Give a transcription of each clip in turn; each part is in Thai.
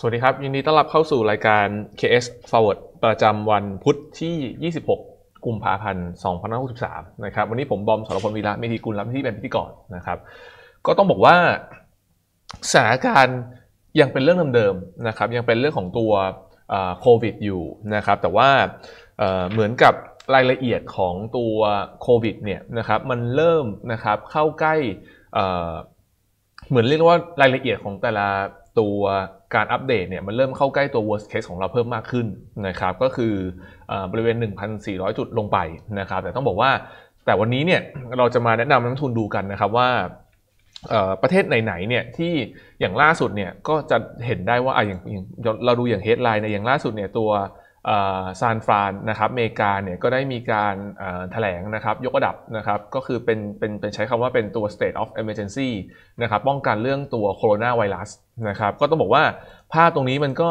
สวัสดีครับยินดีต้อนรับเข้าสู่รายการ KS Forward ประจำวันพุธที่ 26 กุมภาพันธ์ 2563 นะครับวันนี้ผมบอมสรพลวีระเมธีกุลรับที่เป็นพิธีกรนะครับก็ต้องบอกว่าสถานการณ์ยังเป็นเรื่องเดิมๆนะครับยังเป็นเรื่องของตัวโควิดอยู่นะครับ แต่ว่าเหมือนกับรายละเอียดของตัวโควิดเนี่ยนะครับมันเริ่มนะครับเข้าใกล้เหมือนเรียกว่ารายละเอียดของแต่ละตัวการอัปเดตเนี่ยมันเริ่มเข้าใกล้ตัว worst case ของเราเพิ่มมากขึ้นนะครับก็คือบริเวณ 1,400 จุดลงไปนะครับแต่ต้องบอกว่าแต่วันนี้เนี่ยเราจะมาแนะนำนักทุนดูกันนะครับว่า ประเทศไหนๆเนี่ยที่อย่างล่าสุดเนี่ยก็จะเห็นได้ว่าอ่าอย่างเราดูอย่างเฮดไลน์ในอย่างล่าสุดเนี่ยตัวซานฟรานนะครับอเมริกาเนี่ยก็ได้มีการแถลงนะครับยกระดับนะครับ ก็คือเป็นเป็นเป็นใช้คำว่าเป็นตัว state of emergency นะครับป้องกันเรื่องตัวโคโรนาไวรัสนะครับก็ต้องบอกว่า ภาพตรงนี้มันก็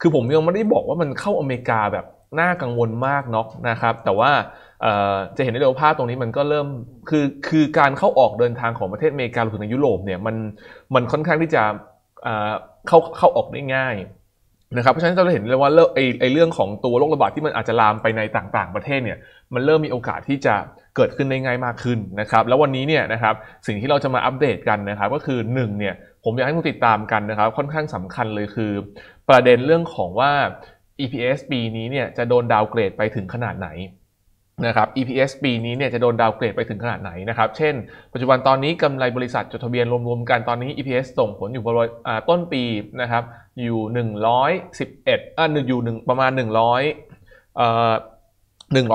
คือผมยังไม่ได้บอกว่ามันเข้าอเมริกาแบบน่ากังวลมากนกนะครับ แต่ว่าจะเห็นได้เลยว่าภาพตรงนี้มันก็เริ่มคือคือการเข้าออกเดินทางของประเทศอเมริกาหรือถึงในยุโรปเนี่ยมันมันค่อนข้างที่จะเข้าเข้าออกได้ง่ายนะครับเพราะฉะนั้นเราเห็นเลยว่าไอไอเรื่องของตัวโรคระบาดที่มันอาจจะลามไปในต่างๆประเทศเนี่ยมันเริ่มมีโอกาสที่จะเกิดขึ้นได้ง่ายมากขึ้นนะครับ แล้ววันนี้เนี่ยนะครับสิ่งที่เราจะมาอัปเดตกันนะครับ ก็คือ 1เนี่ยผมอยากให้ทุกติดตามกันนะครับ ค่อนข้างสำคัญเลยคือ ประเด็นเรื่องของว่า EPS ปีนี้เนี่ยจะโดนดาวเกรดไปถึงขนาดไหนนะครับ EPS ปีนี้เนี่ยจะโดนดาวเกรดไปถึงขนาดไหนนะครับเช่นปัจจุบันตอนนี้กำไรบริษัทจดทะเบียนรวมๆกันตอนนี้ EPS ส่งผลอยู่ประมาณต้นปีนะครับอยู่ 111อ่าอยู่หนึ่งประมาณ100เอ่อ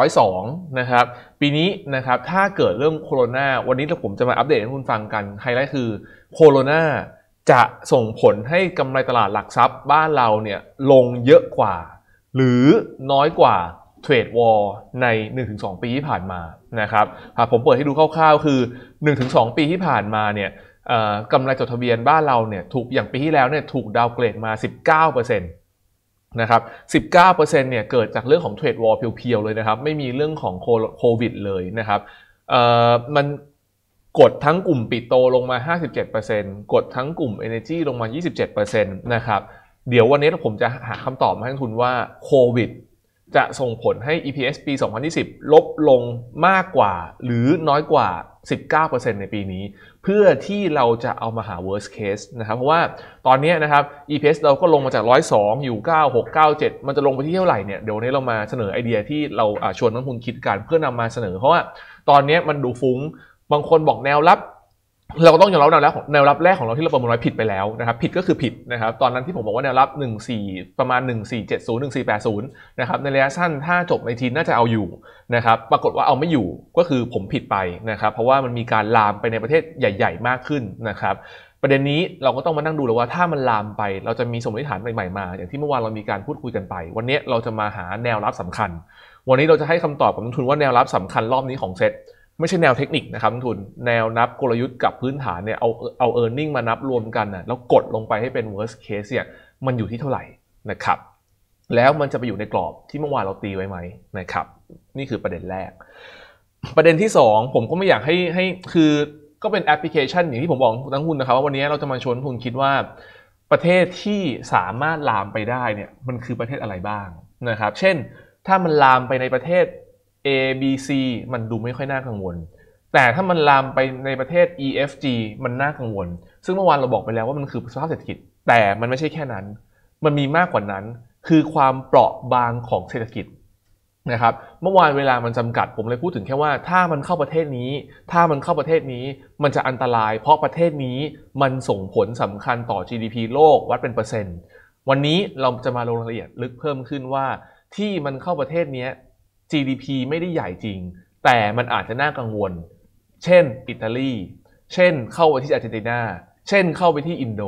102 นะครับ ปีนี้ นะครับ ถ้าเกิดเรื่องโควิดวันนี้ผมจะมาอัปเดตให้คุณฟังกัน ไฮไลท์คือ โควิดจะส่งผลให้กำไรตลาดหลักทรัพย์บ้านเราเนี่ย ลงเยอะกว่า หรือน้อยกว่าเทรดวอลใน 1-2 ปีที่ผ่านมา นะครับผมเปิดให้ดูคร่าวๆ คือ 1-2 ปีที่ผ่านมาเนี่ยกำไรจดทะเบียนบ้านเราเนี่ยถูกอย่างปีที่แล้วเนี่ยถูกดาวเกรดมา 19%นะครับ 19%เนี่ยเกิดจากเรื่องของเทรดวอลเพียวๆ เลยนะครับ ไม่มีเรื่องของโควิดเลยนะครับ มันกดทั้งกลุ่มปิโตลงมา 57%กดทั้งกลุ่ม Energy ลงมา 27%นะครับ เดี๋ยววันนี้ผมจะหาคำตอบมาให้ทุนว่าโควิดจะส่งผลให้ EPS ปี 2020 ลบลงมากกว่า หรือน้อยกว่า 19%ในปีนี้ เพื่อที่เราจะเอามาหา worst case นะครับ เพราะว่า ตอนนี้นะครับ EPS เราก็ลงมาจาก 102 อยู่ 96 97 มันจะลงไปที่เท่าไหร่เนี่ย เดี๋ยวนี้เรามาเสนอไอเดียที่เราชวนนักลงทุนคิดกันเพื่อนำมาเสนอ เพราะว่าตอนนี้มันดูฟุง้ง บางคนบอกแนวรับเราก็ต้องยอมรับแนวรับแนวรับแรกของเราที่เราประเมินไว้ผิดไปแล้วนะครับผิดก็คือผิดนะครับตอนนั้นที่ผมบอกว่าแนวรับ 14 ประมาณ 1470 1480 นะครับในระยะสั้นถ้าจบในทีน่าจะเอาอยู่นะครับปรากฏว่าเอาไม่อยู่ก็คือผมผิดไปนะครับเพราะว่ามันมีการลามไปในประเทศใหญ่ ๆ มากขึ้นนะครับประเด็นนี้เราก็ต้องมานั่งดูแล้วว่าถ้ามันลามไปเราจะมีสมมติฐานใหม่ๆมาอย่างที่เมื่อวานเรามีการพูดคุยกันไป วันนี้เราจะมาหาแนวรับสำคัญ วันนี้เราจะให้คำตอบกับนักทุนว่าแนวรับสำคัญรอบนี้ของเซ็ตไม่ใช่แนวเทคนิคนะครับทุนแนวนับกลยุทธ์กับพื้นฐานเนี่ยเอาเอาเออร์เน็งมานับรวมกันนะแล้วกดลงไปให้เป็น worst case เนี่ยมันอยู่ที่เท่าไหร่นะครับ แล้วมันจะไปอยู่ในกรอบที่เมื่อวานเราตีไว้ไหมนะครับนี่คือประเด็นแรก ประเด็นที่ 2 ผมก็ไม่อยากให้ให้คือ ก็เป็นแอปพลิเคชันอย่างที่ผมบอกทั้งหุ้นนะครับว่าวันนี้เราจะมาชวนทุนคิดว่าประเทศที่สามารถลามไปได้เนี่ยมันคือประเทศอะไรบ้างนะครับเช่น ถ้ามันลามไปในประเทศ A B C มันดูไม่ค่อยน่ากังวล แต่ถ้ามันลามไปในประเทศ E F G มันน่ากังวล ซึ่งเมื่อวานเราบอกไปแล้วว่ามันคือสภาพเศรษฐกิจ แต่มันไม่ใช่แค่นั้น มันมีมากกว่านั้น คือความเปราะบางของเศรษฐกิจนะครับ เมื่อวานเวลามันจำกัดผมเลยพูดถึงแค่ว่าถ้ามันเข้าประเทศนี้ ถ้ามันเข้าประเทศนี้ มันจะอันตราย เพราะประเทศนี้มันส่งผลสำคัญต่อ GDP โลก วัดเป็นเปอร์เซ็นต์ วันนี้เราจะมาลงรายละเอียดลึกเพิ่มขึ้นว่า ที่มันเข้าประเทศนี้ GDP ไม่ได้ใหญ่จริง แต่มันอาจจะน่ากังวล เช่น อิตาลี เช่น เข้าไปที่อาร์เจนตินา เช่น เข้าไปที่อินโด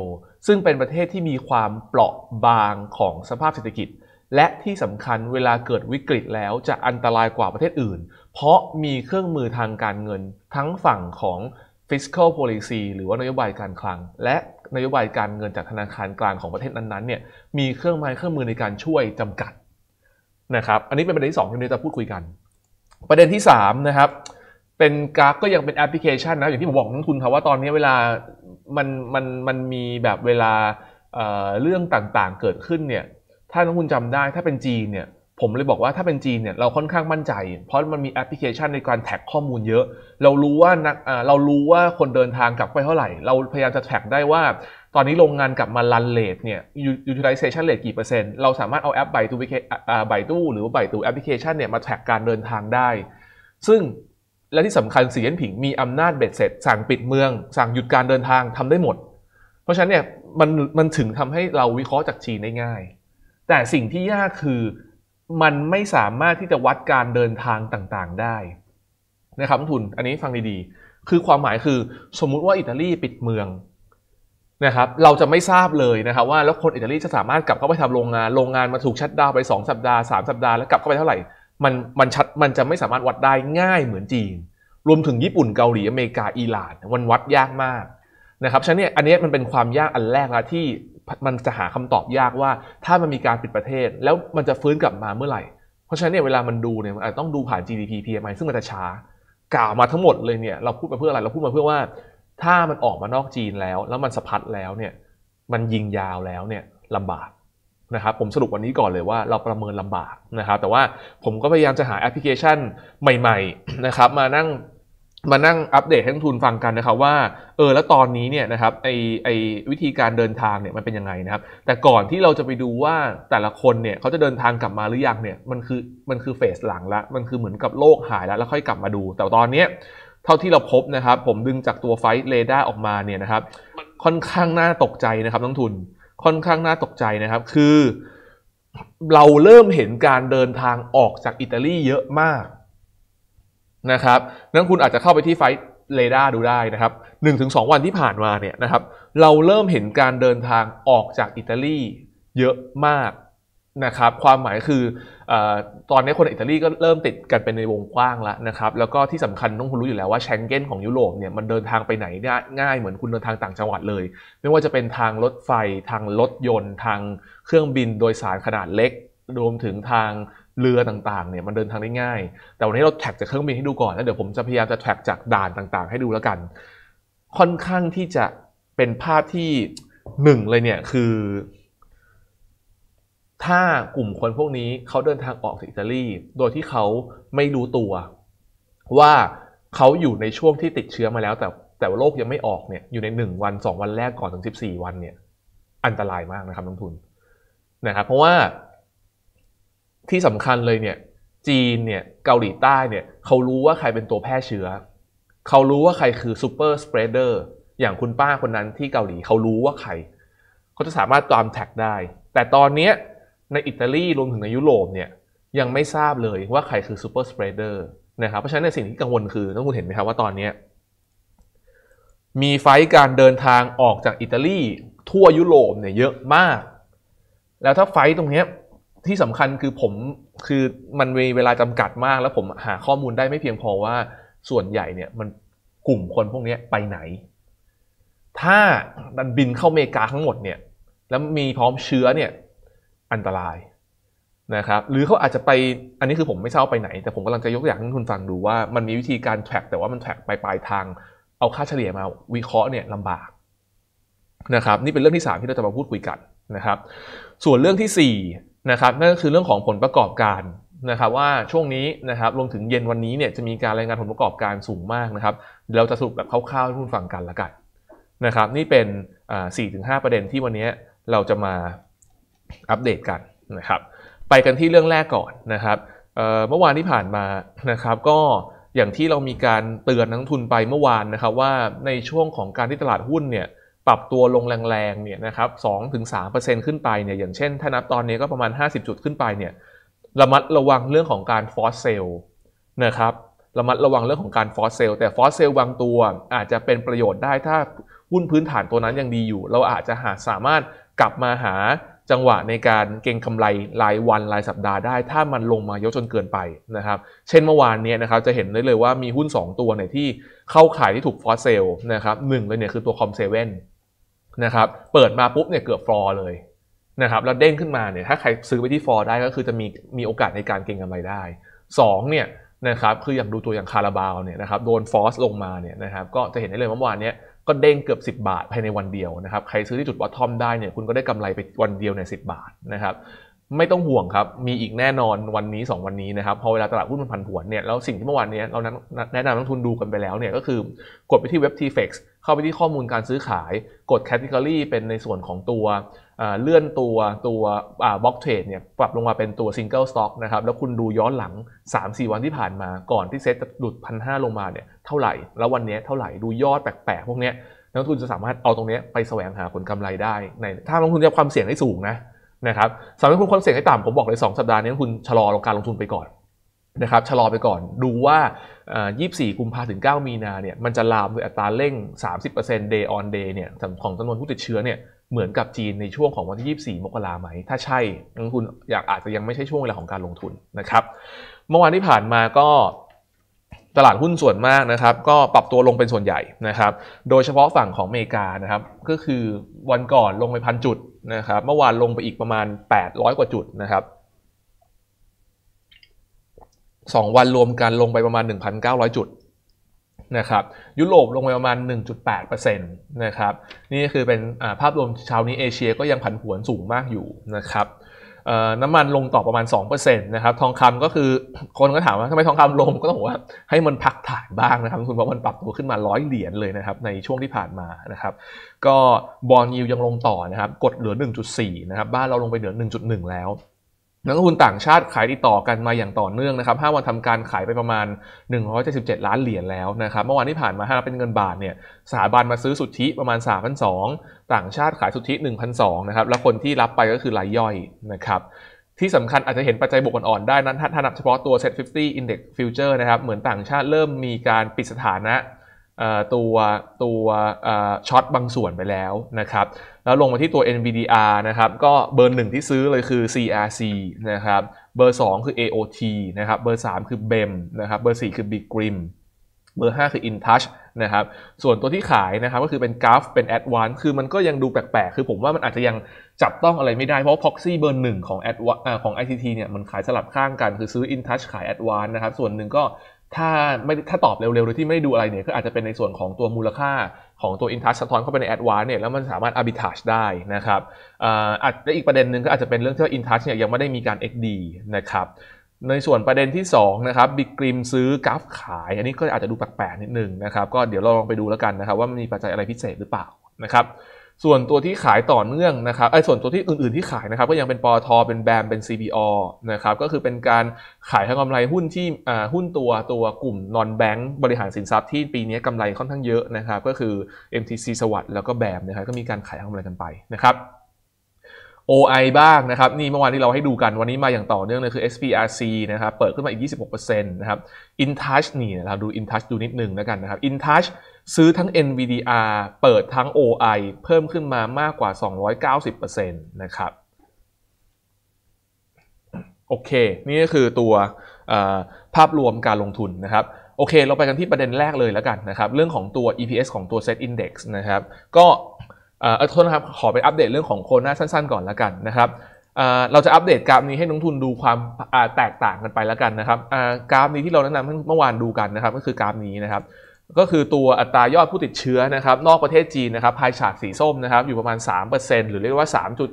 ซึ่งเป็นประเทศที่มีความเปราะบางของสภาพเศรษฐกิจ และที่สำคัญเวลาเกิดวิกฤตแล้วจะอันตรายกว่าประเทศอื่น เพราะมีเครื่องมือทางการเงินทั้งฝั่งของ fiscal policy หรือว่านโยบายการคลัง และนโยบายการเงินจากธนาคารกลางของประเทศนั้นๆเนี่ยมีเครื่องไม้เครื่องมือในการช่วยจำกัดนะครับ อันนี้เป็นประเด็นที่2ที่เราจะพูดคุยกันประเด็นที่3นะครับเป็นกราฟก็ยังเป็นแอปพลิเคชันนะอย่างที่ผมบอกนักทุนครับว่าตอนนี้เวลามันมันมันมีแบบเวลาเเรื่องต่างๆเกิดขึ้นเนี่ยถ้านักทุนจำได้ถ้าเป็นจีนเนี่ยผมเลยบอกว่าถ้าเป็นจีนเนี่ยเราค่อนข้างมั่นใจ เพราะมันมีแอปพลิเคชันในการแท็กข้อมูลเยอะเรารู้ว่านักเรารู้ว่าคนเดินทางกลับไปเท่าไหร่เราพยายามจะแท็กได้ว่าตอนนี้โรงงานกลับมารันเลทเนี่ยยูทิลิเซชันเลทกี่เปอร์เซ็นต์ เราสามารถเอาแอปใบตู้บตูหรือว่าใบตูแอปพลิเคชันเนี่ยมาแท็กการเดินทางได้ ซึ่งและที่สำคัญสีเย่นผิงมีอำนาจเบ็ดเสร็จสั่งปิดเมือง สั่งหยุดการเดินทางทำได้หมด เพราะฉะนั้นเนี่ยมันมันถึงทำให้เราวิเคราะห์จากจีนได้ง่าย แต่สิ่งที่ยากคือมันไม่สามารถที่จะวัดการเดินทางต่างๆได้นะครับทุนอันนี้ฟังดีๆ คือความหมายคือสมมุติว่าอิตาลีปิดเมืองนะครับเราจะไม่ทราบเลยนะครับว่าแล้วคนอิตาลีจะสามารถกลับเข้าไปทำโรงงานโรงงานมาถูกชัดดาวไป2สัปดาห์ 3 สัปดาห์แล้วกลับเข้าไปเท่าไหร่มันมันชัดมันจะไม่สามารถวัดได้ง่ายเหมือนจีนรวมถึงญี่ปุ่นเกาหลีอเมริกาอิหร่านมันวัดยากมากนะครับฉะนั้นเนี่ยอันนี้มันเป็นความยากอันแรกละที่มันจะหาคำตอบยากว่าถ้ามันมีการปิดประเทศ แล้วมันจะฟื้นกลับมาเมื่อไหร่เพราะฉะนั้นเนี่ยเวลามันดูเนี่ยมันอาจต้องดูผ่าน GDP PMI ซึ่งมันจะช้า กล่าวมาทั้งหมดเลยเนี่ยเราพูดมาเพื่ออะไรเราพูดมาเพื่อว่าถ้ามันออกมานอกจีนแล้ว แล้วมันสะพัดแล้วเนี่ยมันยิงยาวแล้วเนี่ยลำบากนะครับผมสรุปวันนี้ก่อนเลยว่าเราประเมินลำบากนะครับ แต่ว่าผมก็พยายามจะหาแอปพลิเคชันใหม่ๆนะครับ มานั่งมานั่งอัปเดตให้นักทุนฟังกันนะครับ ว่าเออแล้วตอนนี้เนี่ยนะครับไอไอวิธีการเดินทางเนี่ยมันเป็นยังไงนะครับ แต่ก่อนที่เราจะไปดูว่าแต่ละคนเนี่ยเขาจะเดินทางกลับมาหรือยังเนี่ยมันคือมันคือเฟสหลังละมันคือเหมือนกับโลกหายแล้ว แล้วค่อยกลับมาดู แต่ตอนเนี้ยเท่าที่เราพบนะครับ ผมดึงจากตัวไฟ์เรดาร์ออกมาเนี่ยนะครับ ค่อนข้างน่าตกใจนะครับนักทุนค่อนข้างน่าตกใจนะครับ คือ เราเริ่มเห็นการเดินทางออกจากอิตาลีเยอะมากนะครับ นักคุณอาจจะเข้าไปที่ไฟ์เรดาร์ดูได้นะครับหนึ่งงสองวันที่ผ่านมาเนี่ยนะครับ เราเริ่มเห็นการเดินทางออกจากอิตาลีเยอะมากนะครับความหมายคือตอนนี้คนอิตาลีก็เริ่มติดกันเป็นในวงกว้าง แล้วนะครับแล้วก็ที่สำคัญต้องคุณรู้อยู่แล้วว่าแชงเก้นของยุโรปเนี่ยมันเดินทางไปไหนง่ายเหมือนคุณเดินทางต่างจังหวัดเลย ไม่ว่าจะเป็นทางรถไฟทางรถยนต์ทางเครื่องบินโดยสารขนาดเล็ก รวมถึงทางเรือต่างๆเนี่ยมันเดินทางได้ง่าย แต่วันนี้เราแท็กจากเครื่องบินให้ดูก่อนแล้วเดี๋ยวผมจะพยายามจะแท็กจากด่านต่างๆ ให้ดูแล้วกัน ค่อนข้างที่จะเป็นภาพที่หนึ่งเลยเนี่ยคือถ้ากลุ่มคนพวกนี้เขาเดินทางออกจากอิตาลีโดยที่เขาไม่รู้ตัว ว่าเขาอยู่ในช่วงที่ติดเชื้อมาแล้ว แต่แต่ว่าโรคยังไม่ออกเนี่ยอยู่ใน 1 วัน 2 วันแรกก่อนถึง14วันเนี่ย อันตรายมากนะครับนักทุนนะครับเพราะว่า ที่สำคัญเลยเนี่ยจีนเนี่ยเกาหลีใต้เนี่ยเขารู้ว่าใครเป็นตัวแพร่เชื้อ เขารู้ว่าใครคือซูเปอร์สเปรเดอร์อย่างคุณป้าคนนั้นที่เกาหลีเขารู้ว่าใครเขาจะสามารถตามแท็กได้ แต่ตอนเนี้ยในอิตาลีรวมถึงในยุโรปเนี่ยยังไม่ทราบเลยว่าใครคือซูเปอร์สเปรเดอร์นะครับเพราะฉะนั้นสิ่งที่กังวลคือ ต้องคุณเห็นไหมครับว่าตอนนี้ มีไฟการเดินทางออกจากอิตาลี ทั่วยุโรปเนี่ยเยอะมาก แล้วถ้าไฟตรงนี้ที่สำคัญคือผมคือมันมีเวลาจำกัดมาก แล้วผมหาข้อมูลได้ไม่เพียงพอว่าส่วนใหญ่เนี่ยมันกลุ่มคนพวกนี้ไปไหน ถ้าดันบินเข้าเมกาทั้งหมดเนี่ยแล้วมีพร้อมเชื้อเนี่ยอันตรายนะครับหรือเขาอาจจะไปอันนี้คือผมไม่ทราบไปไหน แต่ผมกำลังจะยกอย่างให้คุณฟังดูว่า มันมีวิธีการแท็กแต่ว่ามันแท็กไปปลายทาง เอาค่าเฉลี่ยมาวิเคราะห์เนี่ยลำบากนะครับนี่เป็นเรื่องที่ 3 ที่เราจะมาพูดคุยกันนะครับ ส่วนเรื่องที่ 4นะครับนั่นก็คือเรื่องของผลประกอบการนะครับ ว่าช่วงนี้นะครับรวมถึงเย็นวันนี้เนี่ยจะมีการรายงานผลประกอบการสูงมากนะครับเราจะสรุปแบบคร่าวๆให้คุณฟังกันละกันนะครับ นี่เป็น่สีถึงห้าประเด็นที่วันนี้เราจะมาอัปเดตกันนะครับ ไปกันที่เรื่องแรกก่อนนะครับเมื่อวานที่ผ่านมานะครับ ก็อย่างที่เรามีการเตือนนักทุนไปเมื่อวานนะครับว่าในช่วงของการที่ตลาดหุ้นเนี่ยปรับตัวลงแรงๆเนี่ยนะครับสองถึงสามเปอร์เซ็นต์ขึ้นไปเนี่ยอย่างเช่น ถ้านับตอนนี้ก็ประมาณ50 จุดขึ้นไปเนี่ยระมัดระวังเรื่องของการฟอสเซลนะครับระมัดระวังเรื่องของการฟอสเซลแต่ฟอสเซลบางตัวอาจจะเป็นประโยชน์ได้ถ้าหุ้นพื้นฐานตัวนั้นยังดีอยู่ เราอาจจะหาสามารถกลับมาหาจังหวะในการเก็งกาไรรายวันรายสัปดาห์ได้ถ้ามันลงมาเยอะจนเกินไปนะครับเช่นเมื่อวานนี้นะครับจะเห็นได้เลยว่ามีหุ้น 2 ตัวเนี่ยที่เข้าขายที่ถูกฟอสเซลนะครับหนึ่งเลยเนี่ยคือตัวคอมเซเว่นนะครับเปิดมาปุ๊บเนี่ยเกือบฟรอเลยนะครับแล้วเด้งขึ้นมาเนี่ยถ้าใครซื้อไปที่ฟอได้ก็คือจะมีมีโอกาสในการเก็งกำไรได้ 2เนี่ยนะครับคืออย่างดูตัวอย่างคาราบาวเนี่ยนะครับโดนฟอสลงมาเนี่ยนะครับก็จะเห็นได้เลยเมื่อวานเนี้ยก็เด้งเกือบ 10 บาทภายในวันเดียวนะครับ ใครซื้อที่จุดวอททอมได้เนี่ยคุณก็ได้กำไรไปวันเดียวใน10 บาทนะครับไม่ต้องห่วงครับ มีอีกแน่นอนวันนี้ 2 วันนี้นะครับพอเวลาตลาดหุ้นมันผันผวนเนี่ยแล้วสิ่งที่เมื่อวานนี้เราแนะนำนักทุนดูกันไปแล้วเนี่ยก็คือกดไปที่เว็บ TFX เข้าไปที่ข้อมูลการซื้อขายกด Category เป็นในส่วนของตัวเลื่อนตัวตัวบล็อกเทรดเนี่ยปรับลงมาเป็นตัวซิงเกิลสต็อกนะครับแล้วคุณดูย้อนหลัง 3-4 วันที่ผ่านมา ก่อนที่เซ็ตจะดุดพันห้าลงมาเนี่ยเท่าไหร่แล้ววันนี้เท่าไหร่ดูยอดแปลกๆพวกนี้นักทุนจะสามารถเอาตรงนี้ไปแสวงหาผลกำไรได้ในถ้าลงทุนจะความเสี่ยงได้สูงนะนะครับสำหรับคุณความเสี่ยงให้ต่ำผมบอกเลย 2 สัปดาห์นี้คุณชะลอลงการลงทุนไปก่อนนะครับชะลอไปก่อนดูว่า 24 กุมภาถึง 9 มีนาเนี่ยมันจะลามโดยอัตราเร่ง 30% day on day เนี่ยของจำนวนผู้ติดเชื้อเนี่ยเหมือนกับจีนในช่วงของวันที่ 24 มกราไหม ถ้าใช่ คุณอยากอาจจะยังไม่ใช่ช่วงเวลาของการลงทุนนะครับเมื่อวานที่ผ่านมาก็ตลาดหุ้นส่วนมากนะครับ ก็ปรับตัวลงเป็นส่วนใหญ่นะครับ โดยเฉพาะฝั่งของอเมริกานะครับ ก็คือวันก่อนลงไปพันจุดนะครับ เมื่อวานลงไปอีกประมาณ 800 กว่าจุดนะครับสองวันรวมกันลงไปประมาณ 1,900 จุดนะครับ ยุโรปลงไปประมาณ 1.8%นะครับนี่คือเป็นภาพรวมชาวนี้เอเชีย ก็ยังผันผวนสูงมากอยู่นะครับน้ำมันลงต่อประมาณ2%นะครับทองคำก็คือคนก็ถามว่าทำไมทองคำลงก็ต้องบอกว่า ให้มันพักฐานบ้างนะครับคุณเพราะมันปรับตัวขึ้นมาร้อยเหรียญเลยนะครับ ในช่วงที่ผ่านมานะครับ ก็บอลยิวยังลงต่อนะครับ กดเหลือ1.4 นะครับ บ้านเราลงไปเหลือ1.1 แล้วนักลงทุนต่างชาติขายติดต่อกันมาอย่างต่อเนื่องนะครับ5วันทำการขายไปประมาณ 177 ล้านเหรียญแล้วนะครับ เมื่อวานที่ผ่านมาถ้าเป็นเงินบาทเนี่ยสถาบันมาซื้อสุทธิประมาณ3 0 0 2ต่างชาติขายสุทธิ1 0 0 2นะครับ แล้วคนที่รับไปก็คือรายย่อยนะครับ ที่สำคัญอาจจะเห็นปัจจัยบวกอ่อนๆ ได้นั้นถ้านับเฉพาะตัว Set 50 Index Future นะครับ เหมือนต่างชาติเริ่มมีการปิดสถานะตัวตัวช็อตบางส่วนไปแล้วนะครับ แล้วลงมาที่ตัว NVDR นะครับก็เบอร์หนึ่งที่ซื้อเลยคือ CRC นะครับเบอร์ 2 คือ AOT นะครับเบอร์3คือ BEM นะครับเบอร์4คือ Big Grim เบอร์ 5 คือ InTouch นะครับส่วนตัวที่ขายนะครับก็คือเป็น g u f เป็น Advance คือมันก็ยังดูแปลกๆ คือผมว่ามันอาจจะยังจับต้องอะไรไม่ได้เพราะ Proxy เบอร์หนึ่งของ Ad ของ ITT เนี่ยมันขายสลับข้างกันคือซื้อ InTouch ขาย Advance นะครับส่วนหนึ่งก็ถ้าไม่ถ้าตอบเร็วๆโดยที่ไม่ได้ดูอะไรเนี่ยก็อาจจะเป็นในส่วนของตัวมูลค่าของตัวอินทัชสะท้อนเข้าไปในแอดวานเนี่ยแล้วมันสามารถ arbitrage ได้นะครับอาจจะอีกประเด็นหนึ่งก็อาจจะเป็นเรื่องที่ว่าทัชเนี่ยยังไม่ได้มีการ XD นะครับ ในส่วนประเด็นที่2นะครับบิกกริมซื้อกราฟขาย อันนี้ก็อาจจะดูแปลกๆนิดนึงนะครับก็เดี๋ยวเราลองไปดูแล้วกันนะครับ ว่ามันมีปัจจัยอะไรพิเศษหรือเปล่านะครับส่วนตัวที่ขายต่อเนื่องนะครับไอ้ส่วนตัวที่อื่นๆที่ขายนะครับก็ยังเป็นปอทเป็นแบมเป็น CBO นะครับก็คือเป็นการขายทางกำไรหุ้นที่หุ้นตัวตัวกลุ่มนอนแบงก์บริหารสินทรัพย์ที่ปีนี้กำไรค่อนข้างเยอะนะครับก็คือ MTC สวัสด์แล้วก็แบมนะครับก็มีการขายทางกำไรกันไปนะครับ OI บ้างนะครับนี่เมื่อวานที่เราให้ดูกัน วันนี้มาอย่างต่อเนื่องเลยคือ SPRC นะครับเปิดขึ้นมาอีก 26%นะครับ InTouch นี่นะครับดู InTouch ดูนิดนึงแล้วกันนะครับ InTouch ซื้อทั้ง NVDR เปิดทั้ง OI เพิ่มขึ้นมามากกว่า 290%นะครับโอเค นี่ก็คือตัวภาพรวมการลงทุนนะครับโอเค เราไปกันที่ประเด็นแรกเลยแล้วกันนะครับ เรื่องของตัว EPS ของตัว Set Index นะครับ ก็เออโทษนะครับขอไปอัปเดตเรื่องของโคนาสั้นๆ ก่อนแล้วกันนะครับเราจะอัปเดตกราฟนี้ให้นักทุนดูความแตกต่างกันไปแล้วกันนะครับกราฟนี้ที่เราแนะนำเมื่อวานดูกันนะครับ ก็คือกราฟนี้นะครับก็คือตัวอัตรายอดผู้ติดเชื้อนะครับนอกประเทศจีนนะครับภายฉากสีส้มนะครับอยู่ประมาณ 3%หรือเรียกว่า3จุด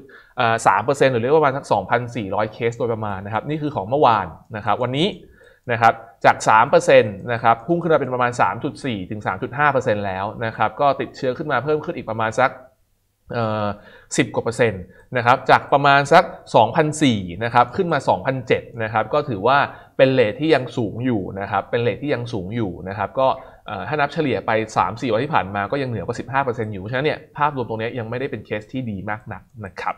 สเเปอร์ซ็นต์หรือเรียกว่าประมาณสัก2,400เคสโดยประมาณนะครับนี่คือของเมื่อวานนะครับวันนี้นะครับจาก3%นะครับพุ่งขึ้นมาเป็นประมาณ 3.4 ถึง 3.5%แล้วนะครับก็ติดเชื้อขึ้นมาเพิ่มขึ้นอีกประมาณสักสิบกว่าเปอร์เซ็นต์นะครับจากประมาณสัก2,004นะครับขึ้นมา2,007นะครับก็ถือว่าเป็นเลทที่ยังสูงอยู่นะครับเป็นเลทที่ยังสูงอยู่นะครับก็ถ้านับเฉลี่ยไป 3-4 วันที่ผ่านมาก็ยังเหนือกว่า15%อยู่ เพราะฉะนั้นเนี่ยภาพรวมตรงนี้ยังไม่ได้เป็นเคสที่ดีมากนักนะครับ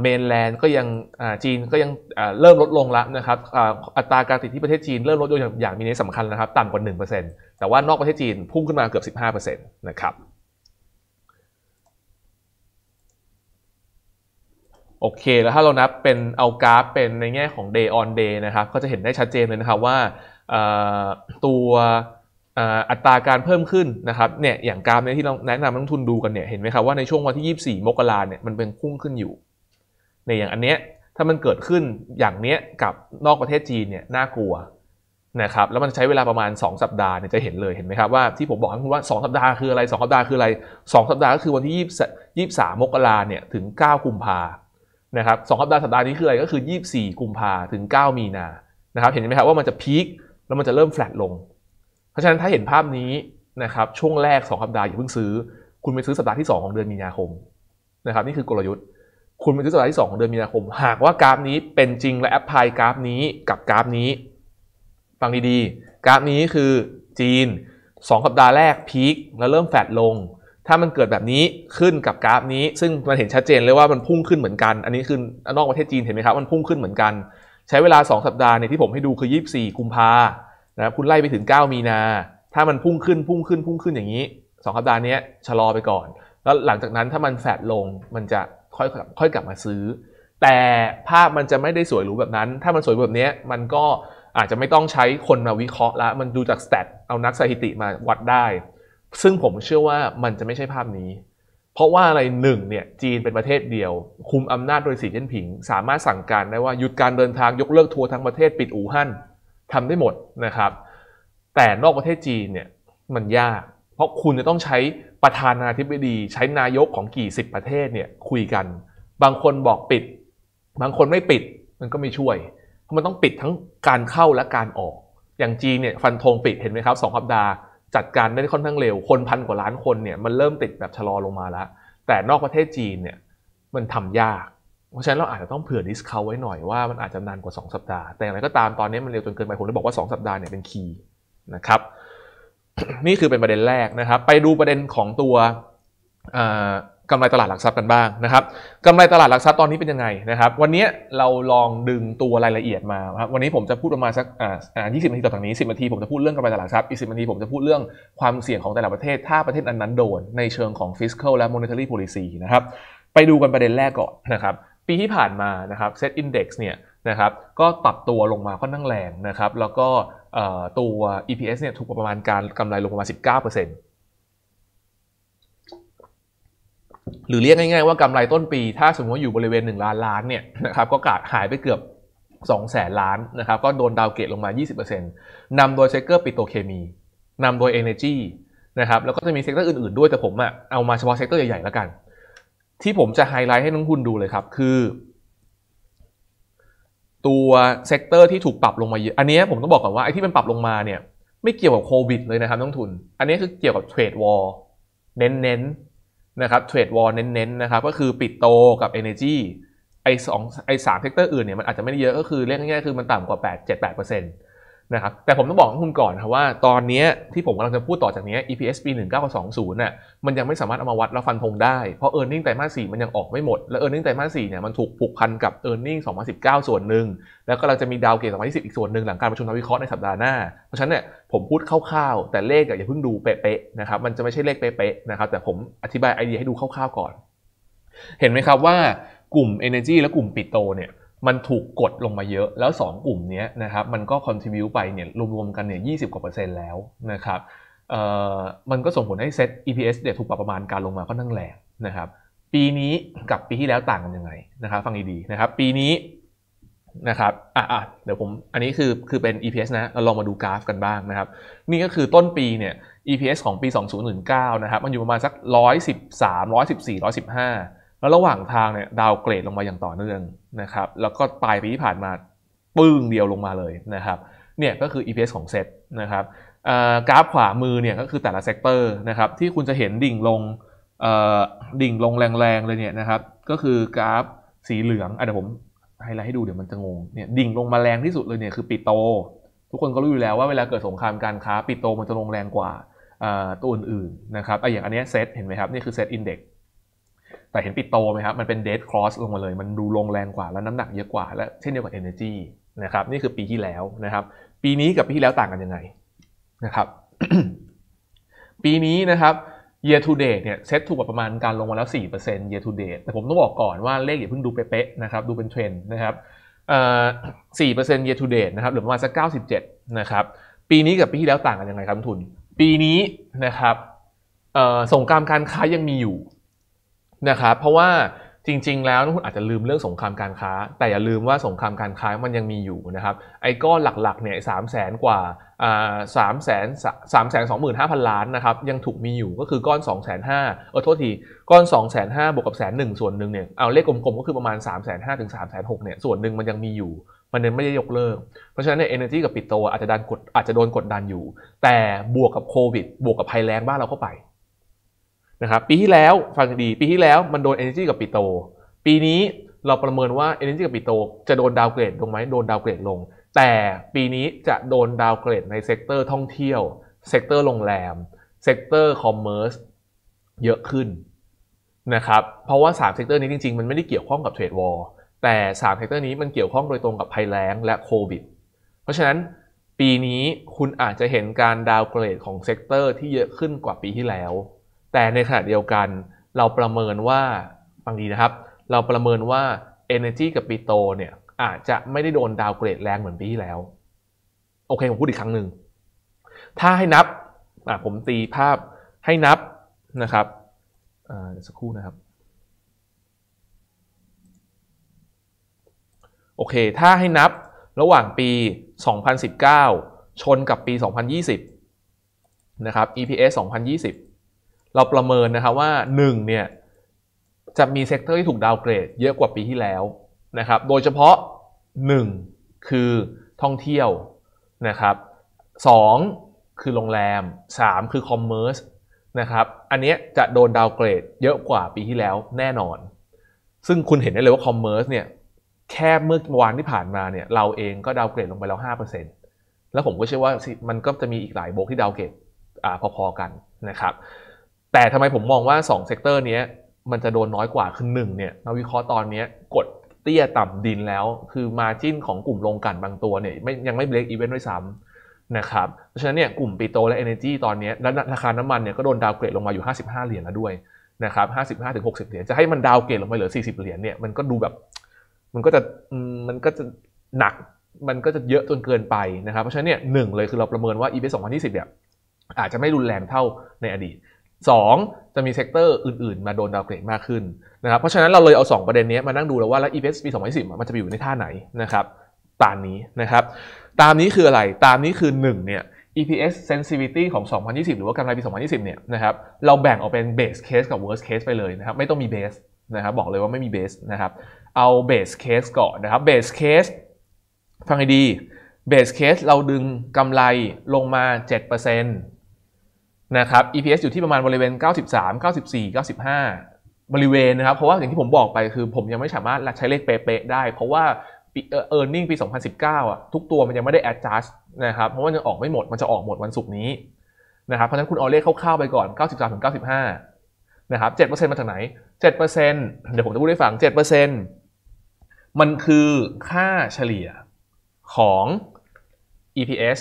เมนแลนด์ก็ยังจีนก็ยังเริ่มลดลงแล้วนะครับอัตราการติดที่ประเทศจีนเริ่มลดลงอย่างมีนัยสำคัญนะครับ ต่ำกว่า 1%แต่ว่านอกประเทศจีนพุ่งขึ้นมาเกือบ 15%นะครับโอเคแล้วถ้าเรานับเป็นเอากราฟเป็นในแง่ของ day on day นะครับก็จะเห็นได้ชัดเจนเลยนะครับว่าตัวอัตราการเพิ่มขึ้นนะครับเนี่ยอย่างกราฟเนี่ยที่เราแนะนำนักทุนดูกันเนี่ยเห็นไหมครับ ว่าในช่วงวันที่ 24 มกราเนี่ยมันเป็นพุ่งขึ้นอยู่ ในอย่างอันเนี้ยถ้ามันเกิดขึ้นอย่างเนี้ยกับนอกประเทศจีนเนี่ย น่ากลัวนะครับแล้วมันใช้เวลาประมาณ 2 สัปดาห์เนี่ยจะเห็นเลยเห็นไหมครับว่า ที่ผมบอกคุณว่า 2 สัปดาห์คืออะไร2สัปดาห์คืออะไร2สัปดาห์ก็คือวันที่ 2 3 มกราเนี่ยถึง 9 กุมภานะครับสองสัปดาห์สัปดาห์นี้คืออะไรก็คือ 24 กุมภาถึง 9 มีนานะครับเห็นไหมครับว่ามันจะพีคแล้วมันจะเริ่มแฟลตลงเพราะฉะนั้นถ้าเห็นภาพนี้นะครับช่วงแรกสองสัปดาห์อย่าเพิ่งซื้อ คุณไปซื้อสัปดาห์ที่ 2 ของเดือนมีนาคมนะครับนี่คือกลยุทธ์ คุณไปซื้อสัปดาห์ที่ 2 ของเดือนมีนาคม หากว่ากราฟนี้เป็นจริงและแอปพลายกราฟนี้กับกราฟนี้ ฟังดีๆ กราฟนี้คือจีน2สัปดาห์แรกพีคแล้วเริ่มแฟดลง ถ้ามันเกิดแบบนี้ขึ้นกับกราฟนี้ ซึ่งมันเห็นชัดเจนเลยว่ามันพุ่งขึ้นเหมือนกันอันนี้คือนอกประเทศจีนเห็นไหมครับมันพุ่งขึ้นเหมือนกัน ใช้เวลา 2 สัปดาห์ในที่ผมให้ดูคือ24กุมภาพันธ์นะคุณไล่ไปถึง 9 มีนา ถ้ามันพุ่งขึ้นพุ่งขึ้น พุ่งขึ้นอย่างนี้สองสัปดาห์นี้ชะลอไปก่อน แล้วหลังจากนั้นถ้ามันแฟดลงมันจะค่อยค่อยกลับมาซื้อ แต่ภาพมันจะไม่ได้สวยหรูแบบนั้น ถ้ามันสวยแบบนี้มันก็อาจจะไม่ต้องใช้คนมาวิเคราะห์ละ มันดูจากสแตทเอานักสถิติมาวัดได้ ซึ่งผมเชื่อว่ามันจะไม่ใช่ภาพนี้ เพราะว่าอะไรหนึ่งเนี่ยจีนเป็นประเทศเดียว คุมอำนาจโดยสีเจิ้นผิง สามารถสั่งการได้ว่าหยุดการเดินทางยกเลิกทัวร์ทั้งประเทศปิดอู่ฮั่นทำได้หมดนะครับ แต่นอกประเทศจีนเนี่ยมันยาก เพราะคุณจะต้องใช้ประธานาธิบดี ใช้นายกของกี่สิบประเทศเนี่ยคุยกัน บางคนบอกปิด บางคนไม่ปิดมันก็ไม่ช่วยเพราะมันต้องปิดทั้งการเข้าและการออก อย่างจีนเนี่ยฟันธงปิดเห็นไหมครับสองสัปดาห์จัดการได้ค่อนข้างเร็วคนพันกว่าล้านคนเนี่ยมันเริ่มติดแบบชะลอลงมาแล้ว แต่นอกประเทศจีนเนี่ยมันทำยากเพราะฉะนั้นเราอาจจะต้องเผื่อดิสคาวไว้หน่อยว่ามันอาจจะนานกว่า2สัปดาห์แต่อะไรก็ตามตอนนี้มันเร็วจนเกินไปผมเลยบอกว่า2 สัปดาห์เนี่ยเป็นคีย์นะครับนี่คือเป็นประเด็นแรกนะครับไปดูประเด็นของตัวกำไรตลาดหลักทรัพย์กันบ้างนะครับกำไรตลาดหลักทรัพย์ตอนนี้เป็นยังไงนะครับ วันนี้เราลองดึงตัวรายละเอียดมาครับวันนี้ผมจะพูดประมาณสักอ่ายีนาทีต่อจากนี้ 10 นาทีผมจะพูดเรื่องกำไรตลาดหลักทรัพย์อีกสินาทีผมจะพูดเรื่องความเสี่ยงของแต่ละประเทศ ถ้าประเทศอันนั้นโดนในเชิงของฟิสคาลและนิเตอรี่โพลิซีนะครับไปดูกันประเด็นแรกก่อนนะครับปีที่ผ่านมานะครับเซตอินดี x เนี่ยนะครับก็ปรับตัวลงมาค่อนข้างแรงนะครับแล้วก็ตัว EPS เนี่ยถูกประมาณการกำไรลงมา 19%หรือเรียกง่ายๆว่ากำไรต้นปีถ้าสมมติว่าอยู่บริเวณ 1 ล้านล้านเนี่ยนะครับก็กาดหายไปเกือบ2แสนล้านนะครับก็โดนดาวเกตลงมา 20%นํโดยเซกเตอร์ปิโตเคมีนำโดย Energy นะครับแล้วก็จะมีเซกเตอร์อื่นๆด้วยแต่ผมอะเอามาเฉพาะเซกเตอร์ใหญ่ๆแล้วกันที่ผมจะไฮไลท์ให้นักทุนดูเลยครับคือ ตัวเซกเตอร์ที่ถูกปรับลงมาเยอะ อันนี้ผมต้องบอกก่อนว่าไอ้ที่เป็นปรับลงมาเนี่ยไม่เกี่ยวกับโควิดเลยนะครับนักทุน อันนี้คือเกี่ยวกับเทรดวอลเน้นๆนะครับเทรดวอลเน้นๆนะครับก็คือปิดโตกับ Energy ไอ้สองไอ้สามเซกเตอร์อื่นเนี่ยมันอาจจะไม่ได้เยอะก็คือเรียกง่ายๆคือมันต่ำกว่า 8 7 8เปอร์เซ็นต์นะครับแต่ผมต้องบอกคุณก่อนครับว่า ตอนนี้ที่ผมกำลังจะพูดต่อจากนี้ EPS ปี19กั20น่ะมันยังไม่สามารถเอามาวัดแล้วฟันธงได้ เพราะ e a r n i n g ไตรมาส4มันยังออกไม่หมด และ e a r n i n g ไตรมาส4เนี่ยมันถูกผูกพันกับ e a r n i n g 2019 ส่วนหนึ่ง แล้วก็เราจะมีดาวเกต2020อีกส่วนหนึ่งหลังการประชุมนักวิเคราะห์ในสัปดาห์หน้า เพราะฉะนั้นเนี่ยผมพูดคร่าวๆแต่เลขอย่าเพิ่งดูเป๊ะๆนะครับมันจะไม่ใช่เลขเป๊ะๆนะครับแต่ผมอธิบายไอเดียให้ดูคร่าวๆก่อน เห็นไหมครับว่ากลุ่ม Energy และกลุ่มปิโตเนี่ยมันถูกกดลงมาเยอะ แล้ว2กลุ่มนี้นะครับมันก็คอนทิบิวไปเนี่ยรวมๆกันเนี่ยยีกว่าเปอร์เซ็นต์แล้วนะครับ เออ่มันก็ส่งผลให้เซ็ต EPS เดี่ยถูกปรับประมาณการลงมาค่อนข้างแรงนะครับ ปีนี้กับปีที่แล้วต่างกันยังไงนะครับ ฟังดีๆนะครับ ปีนี้นะครับ อ่ะอะเดี๋ยวผม อันนี้คือคือเป็น EPS นะเราลองมาดูกราฟกันบ้างนะครับ นี่ก็คือต้นปีเนี่ย EPS ของปี 2019นะครับ มันอยู่ประมาณสัก 113 114 115แล้วระหว่างทางเนี่ยดาวเกรดลงมาอย่างต่อเนื่องนะครับแล้วก็ปลายปีที่ผ่านมาปึ้งเดียวลงมาเลยนะครับเนี่ยก็คือ EPS ของเซตนะครับกราฟขวามือเนี่ยก็คือแต่ละเซกเตอร์นะครับที่คุณจะเห็นดิ่งลงดิ่งลงแรงๆเลยเนี่ยนะครับก็คือกราฟสีเหลืองอ่ะเดี๋ยวผมไฮไลท์ให้ดูเดี๋ยวมันจะงงเนี่ยดิ่งลงมาแรงที่สุดเลยเนี่ยคือปิโต ทุกคนก็รู้อยู่แล้วว่าเวลาเกิดสงครามการค้าปิโตมันจะลงแรงกว่าตัวอื่นๆนะครับไออย่างอันนี้เซตเห็นไหมครับนี่คือเซตอินเด็กแต่เห็นปิดโตไหมครับ มันเป็นเดทครอสลงมาเลย มันดูลงแรงกว่า แล้วน้ำหนักเยอะกว่า และเช่นเดียวกับนอร์จีนะครับ นี่คือปีที่แล้วนะครับ ปีนี้กับปีที่แล้วต่างกันยังไงนะครับ ปีนี้นะครับ year to date เนี่ย เซ็ตถูกกประมาณการลงมาแล้ว4% year to date แต่ผมต้องบอกก่อนว่าเลขอย่าเพิ่งดูเป๊ะๆนะครับ ดูเป็นเทรนด์นะครับ4%่เอรเต year to date นะครับ หรือประมาณสัก 97 นะครับ ปีนี้กับปีที่แล้วต่างกันยังไงครับทุน ปีนี้นะครับสงครามการค้ายังมีอยู่นะครับเพราะว่าจริงๆแล้วนุณอาจจะลืมเรื่องสงครามการค้า แต่อย่าลืมว่าสงครามการค้ามันยังมีอยู่นะครับไอ้ก้อนหลักๆเนี่ยสามแสนกว่าสามแสนสามแสนสองหมื่นห้าพันล้านนะครับยังถูกมีอยู่ก็คือก้อนสองแสนห้าเออโทษทีก้อนสองแสนห้าบวกกับแสนหนึ่งส่วนหนึ่งเนี่ยเอาเลขกลมๆก็คือประมาณสามแสนห้าถึงสามแสนหกเนี่ยส่วนหนึ่งมันยังมีอยู่ มันยังไม่ได้ยกเลิกเพราะฉะนั้นเนี่ยเอเนอร์จีกับปิโตอาจจะดันกดอาจจะโดนกดดันอยู่ แต่บวกกับโควิดบวกกับภัยแรงบ้านเราเข้าไปนะครับปีที่แล้ว ฟังดีปีที่แล้วมันโดน Energy กับปิโต ปีนี้เราประเมินว่า Energy กับปิโต จะโดนดาวเกรดลงไหมโดนดาวเกรดลง แต่ปีนี้จะโดนดาวเกรดในเซกเตอร์ท่องเที่ยวเซกเตอร์โรงแรมเซกเตอร์คอมเมอร์สเยอะขึ้นนะครับเพราะว่า3เซกเตอร์นี้จริง ๆ มันไม่ได้เกี่ยวข้องกับเทรดวอลแต่3เซกเตอร์นี้มันเกี่ยวข้องโดยตรงกับภัยแล้งและโควิดเพราะฉะนั้นปีนี้คุณอาจจะเห็นการดาวเกรดของเซกเตอร์ที่เยอะขึ้นกว่าปีที่แล้วแต่ในขณะเดียวกันเราประเมินว่า ฟังดีนะครับ เราประเมินว่า Energy กับปีโตเนี่ย อาจจะไม่ได้โดนดาวเกรดแรงเหมือนปีที่แล้ว โอเค ผมพูดอีกครั้งหนึ่ง ถ้าให้นับ ผมตีภาพให้นับ นะครับ เดี๋ยวสักครู่นะครับ โอเคถ้าให้นับระหว่างปี 2019 ชนกับปี 2020นะครับ EPS 2020เราประเมินนะครับว่า1เนี่ยจะมีเซกเตอร์ที่ถูกดาวเกรดเยอะกว่าปีที่แล้วนะครับ โดยเฉพาะ1คือท่องเที่ยวนะครับ2 คือโรงแรม 3 คือ คอมเมอร์สนะครับอันนี้จะโดนดาวเกรดเยอะกว่าปีที่แล้วแน่นอน ซึ่งคุณเห็นได้เลยว่าคอมเมอร์สเนี่ยแค่เมื่อวานที่ผ่านมาเนี่ยเราเองก็ดาวเกรดลงไปแล้ว 5%แล้วผมก็เชื่อว่ามันก็จะมีอีกหลายโบกที่ดาวเกรดพอๆ กันนะครับแต่ทำไมผมมองว่า2เซกเตอร์นี้มันจะโดนน้อยกว่าคือหนึ่งเนี่ยนักวิเคราะห์ตอนนี้กดเตี้ยต่ำดินแล้ว คือมาจิ้นของกลุ่มโรงกันบางตัวเนี่ยไม่ยังไม่เบรกอีเวนต์ด้วยซ้ำนะครับเพราะฉะนั้นเนี่ยกลุ่มปิโตและเอเนจีตอนนี้และราคาน้ำมันเนี่ยก็โดนดาวเกรดลงมาอยู่ 55 เหรียญแล้วด้วยนะครับ55ถึง60 เหรียญจะให้มันดาวเกรดลงไปเหลือ 40 เหรียญเนี่ยมันก็ดูแบบ มันก็จะมันก็จะหนักมันก็จะเยอะจนเกินไปนะครับ เพราะฉะนั้นเนี่ยหนึ่งเลยคือเราประเมินว่า e p 2020เนี่ย อาจจะไม่รุนแรงเท่าในอดีต2จะมีเซกเตอร์อื่นๆมาโดนดาวเกรดมากขึ้นนะครับเพราะฉะนั้นเราเลยเอา 2 ประเด็นนี้มานั่งดูแล้วว่าแล้ว EPS ปี 2010มันจะไปอยู่ในท่าไหนนะครับตามนี้นะครับตามนี้คืออะไรตามนี้คือ1เนี่ย EPS sensitivity ของ 2020 หรือว่ากำไรปี 2020 เนี่ยนะครับเราแบ่งออกเป็น base case กับ worst case ไปเลยนะครับไม่ต้องมี base นะครับบอกเลยว่าไม่มี base นะครับเอา base case ก่อนนะครับ base case ฟังให้ดี base case เราดึงกำไรลงมา 7%นะครับ EPS อยู่ที่ประมาณบริเวณ 93 94 95 บริเวณนะครับ เพราะว่าอย่างที่ผมบอกไปคือผมยังไม่สามารถใช้เลขเป๊ะ ๆ ได้ เพราะว่าเออร์เน็งปี 2019 อ่ะ ทุกตัวมันยังไม่ได้ adjust นะครับ เพราะว่ายังออกไม่หมดมันจะออกหมดวันศุกร์นี้นะครับเพราะฉะนั้นคุณเอาเลขคร่าวๆไปก่อน 93ถึง95นะครับ7%มาจากไหน 7%เดี๋ยวผมจะพูดให้ฟัง 7%มันคือค่าเฉลี่ยของ EPS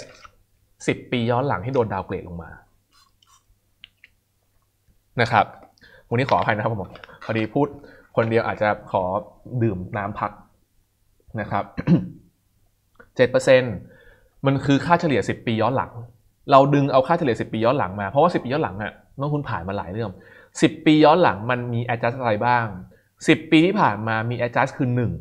10 ปีย้อนหลังที่โดนดาวเกรดลงมานะครับ วันนี้ขออภัยนะครับผม พอดีพูดคนเดียวอาจจะขอดื่มน้ำพักนะครับเจ็ดเปอร์เซ็นมันคือค่าเฉลี่ยสิบปีย้อนหลัง เราดึงเอาค่าเฉลี่ยสิบปีย้อนหลังมา เพราะว่าสิบปีย้อนหลังอะน้องคุณผ่านมาหลายเรื่องสิบปีย้อนหลังมันมีแอดจัสอะไรบ้างสิบปีที่ผ่านมามีแอดจัสคือหนึ่ง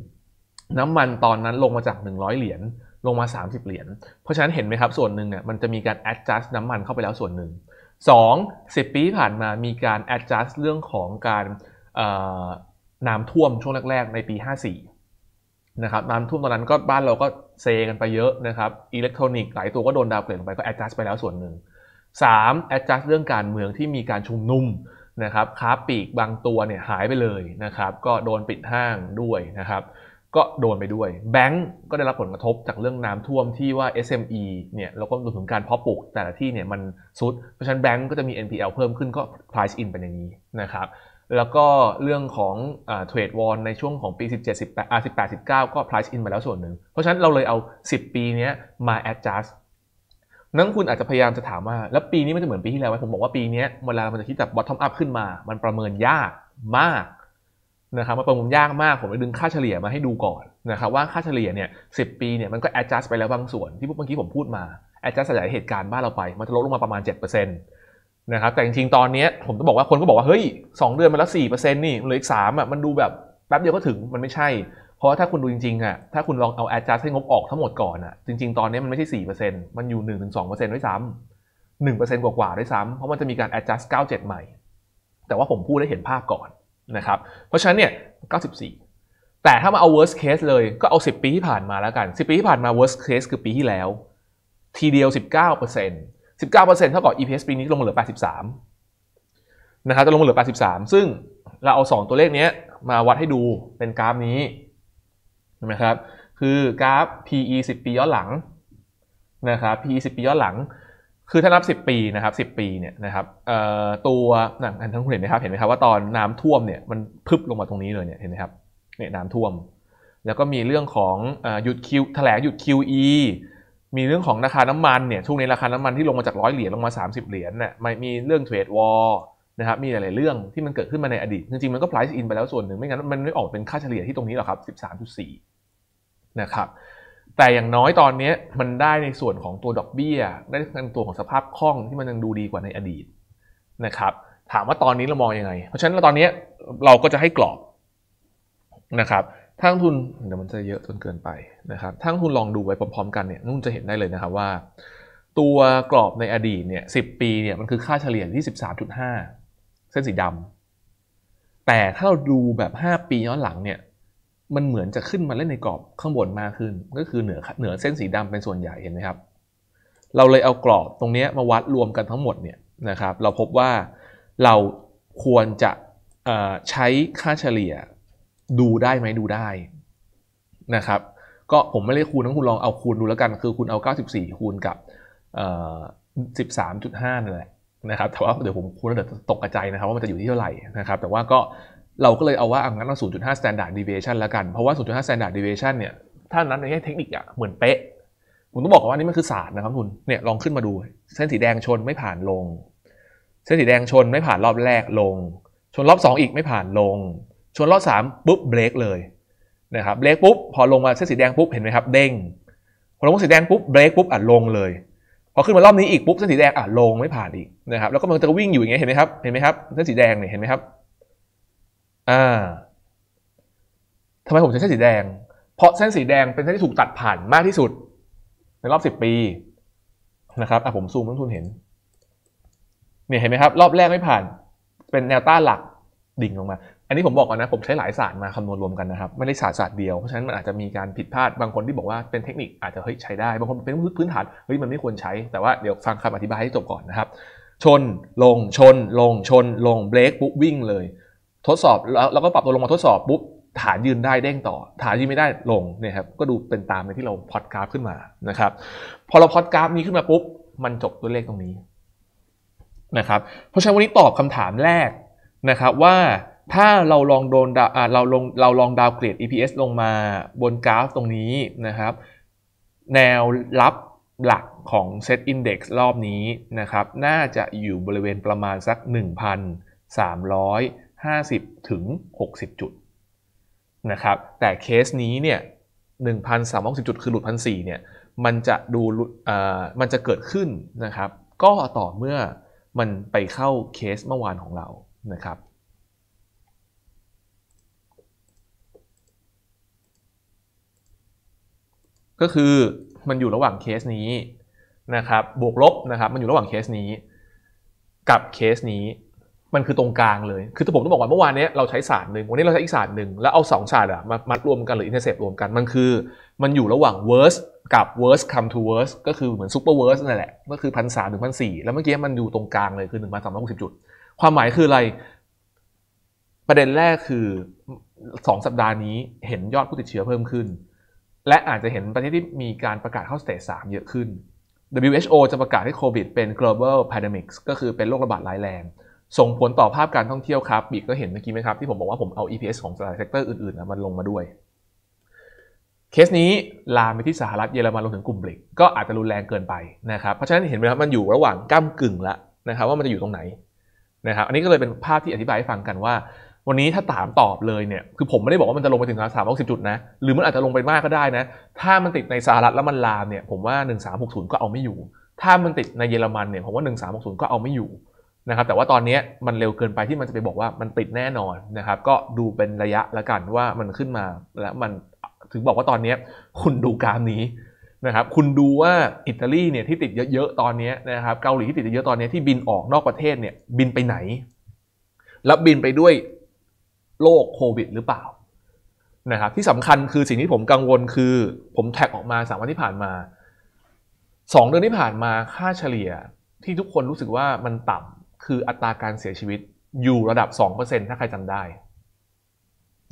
น้ำมันตอนนั้นลงมาจาก 100 เหรียญลงมา 30 เหรียญ เพราะฉะนั้นเห็นไหมครับส่วนหนึ่งเนี่ยมันจะมีการแอดจัสน้ำมันเข้าไปแล้วส่วนหนึ่ง2 10ปีผ่านมามีการ adjust เรื่องของการน้ำท่วมช่วงแรกๆ ในปี 54นะครับน้ำท่วมตอนนั้นก็บ้านเราก็เซกันไปเยอะนะครับอิเล็กทรอนิกส์หลายตัวก็โดนดาวเกรดไปก็ adjust ไปแล้วส่วนหนึ่ง 3. adjust เรื่องการเมืองที่มีการชุมนุมนะครับค้าปีกบางตัวเนี่ยหายไปเลยนะครับก็โดนปิดห้างด้วยนะครับก็โดนไปด้วย แบงก์ก็ได้รับผลกระทบจากเรื่องน้ำท่วมที่ว่า SME เนี่ยแล้วก็รวมถึงการเพาะปลูกแต่ละที่เนี่ยมันซุดเพราะฉะนั้นแบงก์ก็จะมี NPL เพิ่มขึ้นก็ price in เป็นอย่างนี้นะครับแล้วก็เรื่องของเทรดวอนในช่วงของปี 17 18แปด18 19 ก็ price in มาแล้วส่วนหนึ่ง เพราะฉะนั้นเราเลยเอา 10 ปีนี้มา adjust นั่นคุณอาจจะพยายามจะถามว่าแล้วปีนี้มันจะเหมือนปีที่แล้วไหมผมบอกว่าปีนี้เวลามันจะคิดจาก bottom up ขึ้นมา มันประเมินยากมากนะครับมาประมูลยากมาก ผมไปดึงค่าเฉลี่ยมาให้ดูก่อนนะครับว่าค่าเฉลี่ยเนี่ยสิปีเนี่ยมันก็แอดจัสไปแล้วบางส่วนที่เมื่อกี้ผมพูดมาแอดจัสสยายเหตุการณ์บ้านเราไป มันจะลดลงมาประมาณ7%นะครับแต่จริงๆ ตอนนี้ผมต้องบอกว่าคนก็บอกว่า เฮ้ย 2 เดือนมาแล้ว4%นี่เหลืออีก3อ่ะมันดูแบบแป๊บเดียวก็ถึงมันไม่ใช่ เพราะถ้าคุณดูจริงๆอ่ะถ้าคุณลองเอาแอดจัสให้งบออกทั้งหมดก่อนอ่ะจริง ๆตอนนี้มันไม่ใช่ 4%มันอยู่ 1-2%ด้วยซ้ำ1%กว่าๆด้วยซ้ำเพราะมันจะมีการ adjust 97ใหม่ แต่ว่าผมพูดได้เห็นภาพก่อนนะครับเพราะฉะนั้นเนี่ย 94 แต่ถ้ามาเอา worst case เลยก็เอา 10 ปีที่ผ่านมาแล้วกัน 10 ปีที่ผ่านมา worst case คือปีที่แล้ว ทีเดียว 19% 19%เท่ากับ EPS ปีนี้ลงมาเหลือ 83 นะครับ จะลงมาเหลือ 83 ซึ่งเราเอา 2 ตัวเลขนี้มาวัดให้ดูเป็นกราฟนี้ เห็นไหมครับ คือกราฟ PE 10 ปีย้อนหลังนะครับ PE 10 ปีย้อนหลังคือถ้านับ 10 ปีนะครับ10 ปีเนี่ยนะครับตัวนั่นทั้งคุณเห็นไหมครับเห็นไหมครับ ว่าตอนน้ำท่วมเนี่ยมันพึบลงมาตรงนี้เลยเนี่ยเห็นไหมครับเนี่ยน้ำท่วม แล้วก็มีเรื่องของหยุดคิวแถลงหยุด QE มีเรื่องของราคาน้ำมันเนี่ยช่วงนี้ราคาน้ำมันที่ลงมาจากร้อยเหรียญลงมา 30 เหรียญเนี่ยมีเรื่องเทรดวอลนะครับมีหลายๆ เรื่องที่มันเกิดขึ้นมาในอดีตจริงๆมันก็ไพรซ์อินไปแล้วส่วนหนึ่งไม่งั้นมันไม่ออกเป็นค่าเฉลี่ยที่ตรงนี้หรอกครับ13.4นะครับแต่อย่างน้อยตอนนี้มันได้ในส่วนของตัว ดอกเบี้ยได้ในตัวของสภาพคล่องที่มันยังดูดีกว่าในอดีตนะครับถามว่าตอนนี้เรามองอยังไงเพราะฉะนั้นตอนนี้เราก็จะให้กรอบนะครับทั้งทุนเดี๋ยวมันจะเยอะจนเกินไปนะครับทั้งทุนลองดูไว้พร้อมๆกันเนี่ยนุ่นจะเห็นได้เลยนะครับว่าตัวกรอบในอดีตเนี่ยสิปีเนี่ยมันคือค่าเฉลี่ยที่สสิบาจุดห้าเส้นสีดำ แต่ถ้าเราดูแบบ 5 ปีย้อนหลังเนี่ยมันเหมือนจะขึ้นมาเล่นในกรอบข้างบนมากขึ้น ก็คือเหนือ เหนือเส้นสีดำเป็นส่วนใหญ่เห็นไหมครับ เราเลยเอากรอบตรงนี้มาวัดรวมกันทั้งหมดเนี่ยนะครับ เราพบว่าเราควรจะใช้ค่าเฉลี่ยดูได้ไหมดูได้นะครับ ก็ผมไม่ได้คูณนะคุณลองเอาคูณดูแล้วกัน คือคุณเอา94 คูณกับ13.5นั่นแหละนะครับแต่ว่าเดี๋ยวผมคูณแล้วเดี๋ยวตกกระจายนะครับว่ามันจะอยู่ที่เท่าไหร่นะครับ แต่ว่าก็เราก็เลยเอาว่าอังั้นเอา0.5 standard deviation แล้วกัน เพราะว่า 0.5 standard deviation เนี่ย ถ้านั้นในแง่เทคนิคอะเหมือนเป๊ะผมต้องบอกกนว่านี่มันคือศาสตร์นะครับคุณ เนี่ยลองขึ้นมาดู เส้นสีแดงชนไม่ผ่านลง เส้นสีแดงชนไม่ผ่านรอบแรกลง ชนรอบ 2 อีกไม่ผ่านลง ชนรอบ3ปุ๊บเบรกเลยนะครับ เบรกปุ๊บพอลงมาเส้นสีแดงปุ๊บเห็นไหมครับ เด้ง พอลงสีแดงปุ๊บเบรกปุ๊บอ่ะลงเลย พอขึ้นมารอบนี้อีกปุ๊บเส้นสีแดงอ่ะลงไม่ผ่านอีกนะครับ แล้วก็มันจะวิ่งอยู่อย่างเงี้ยเห็นไหมครับเห็นไหมครับเส้นสีแดงเนี่ยเห็นไหมครับ่าทำไมผมใช้เส้นสีแดง เพราะเส้นสีแดงเป็นเส้นที่ถูกตัดผ่านมากที่สุดในรอบสิบปีนะครับอ่ะผมซูมให้ทุนเห็น เนี่ยเห็นไหมครับ รอบแรกไม่ผ่าน เป็นแนวต้านหลักดิ่งลงมา อันนี้ผมบอกก่อนนะ ผมใช้หลายศาสตร์มาคำนวณรวมกันนะครับ ไม่ได้ศาสตร์ศาสตร์เดียว เพราะฉะนั้นมันอาจจะมีการผิดพลาด บางคนที่บอกว่าเป็นเทคนิคอาจจะเฮ้ยใช้ได้บางคนเป็นพื้นฐานเฮ้ยมันไม่ควรใช้ แต่ว่าเดี๋ยวฟังคำอธิบายให้จบก่อนนะครับ ชนลงชนลงชน ลงเบรกปุ๊บวิ่งเลยทดสอบแล้วเราก็ปรับตัวลงมาทดสอบปุ๊บฐานยืนได้เด้งต่อฐานยืนไม่ได้ลงเนี่ยครับก็ดูเป็นตามในที่เราพอดกราฟขึ้นมานะครับ พอเราพอดกราฟนี้ขึ้นมาปุ๊บมันจบตัวเลขตรงนี้นะครับเพราะฉะนั้นวันนี้ตอบคำถามแรกนะครับว่าถ้าเราลองโดนเราลงเราลองดาวเกรด EPS ลงมาบนกราฟตรงนี้นะครับ แนวรับหลักของเ Set ด n d ซ x รอบนี้นะครับ น่าจะอยู่บริเวณประมาณสัก 1,300 50 ถึง 60 จุดนะครับ แต่เคสนี้เนี่ย1,360จุด คือหลุด1 4เนี่ยมันจะดูมันจะเกิดขึ้นนะครับ ก็ต่อเมื่อมันไปเข้าเคสเมื่อวานของเรานะครับ ก็คือมันอยู่ระหว่างเคสนี้นะครับบวกลบนะครับมันอยู่ระหว่างเคสนี้กับเคสนี้มันคือตรงกลางเลย คือผมต้องบอกว่าเมื่อวานนี้เราใช้ศาสตร์หนึ่ง วันนี้เราใช้อีกศาสตร์หนึ่ง แล้วเอาสองศาสตร์มามัดรวมกันหรืออินเทอร์เซปรวมกัน มันคือมันอยู่ระหว่าง worst กับ worst come to worst ก็คือเหมือน super worst นั่นแหละ ก็คือพันสามถึงพันสี่แล้วเมื่อกี้มันอยู่ตรงกลางเลย คือหนึ่งพันสามร้อยหกสิบจุด ความหมายคืออะไร ประเด็นแรกคือสองสัปดาห์นี้เห็นยอดผู้ติดเชื้อเพิ่มขึ้น และอาจจะเห็นประเทศที่มีการประกาศเข้าสเตจสามเยอะขึ้น WHO จะประกาศให้โควิดเป็น global pandemic ก็คือเป็นโรคระบาดร้ายแรงส่งผลต่อภาพการท่องเที่ยวครับบีกก็เห็นเมื่อกี้ไหมครับ ที่ผมบอกว่าผมเอา EPS ของหลายเซกเตอร์อื่นๆนะมันลงมาด้วย เคสนี้ลามไปที่สหรัฐเยอรมันลงถึงกลุ่มบริกก็อาจจะรุนแรงเกินไปนะครับเพราะฉะนั้นเห็นไหมครับมันอยู่ระหว่างก้ามกึ่งละนะครับว่ามันจะอยู่ตรงไหนนะครับอันนี้ก็เลยเป็นภาพที่อธิบายให้ฟังกันว่า วันนี้ถ้าถามตอบเลยเนี่ยคือผมไม่ได้บอกว่ามันจะลงไปถึงสามร้อยสิบจุดนะหรือมันอาจจะลงไปมากก็ได้นะถ้ามันติดในสหรัฐแล้วมันลามเนี่ยผมว่าสามหก็เอาไม่อยู่ ถ้ามันติดในเยอรมันเนี่ยผมว่า 1360ก็เอาไม่อยู่นะครับแต่ว่าตอนนี้มันเร็วเกินไปที่มันจะไปบอกว่ามันติดแน่นอนนะครับก็ดูเป็นระยะละกันว่ามันขึ้นมา และมันถึงบอกว่าตอนนี้คุณดูกราฟนี้นะครับคุณดูว่าอิตาลีเนี่ยที่ติดเยอะๆตอนนี้นะครับเกาหลีที่ติดเยอะตอนนี้ที่บินออกนอกประเทศเนี่ยบินไปไหน แล้วบินไปด้วยโรคโควิดหรือเปล่านะครับที่สำคัญคือสิ่งที่ผมกังวลคือ ผมแท็กออกมาสามวันที่ผ่านมาสองเดือนที่ผ่านมาค่าเฉลี่ยที่ทุกคนรู้สึกว่ามันต่ำคืออัตราการเสียชีวิตอยู่ระดับ 2%ถ้าใครจำได้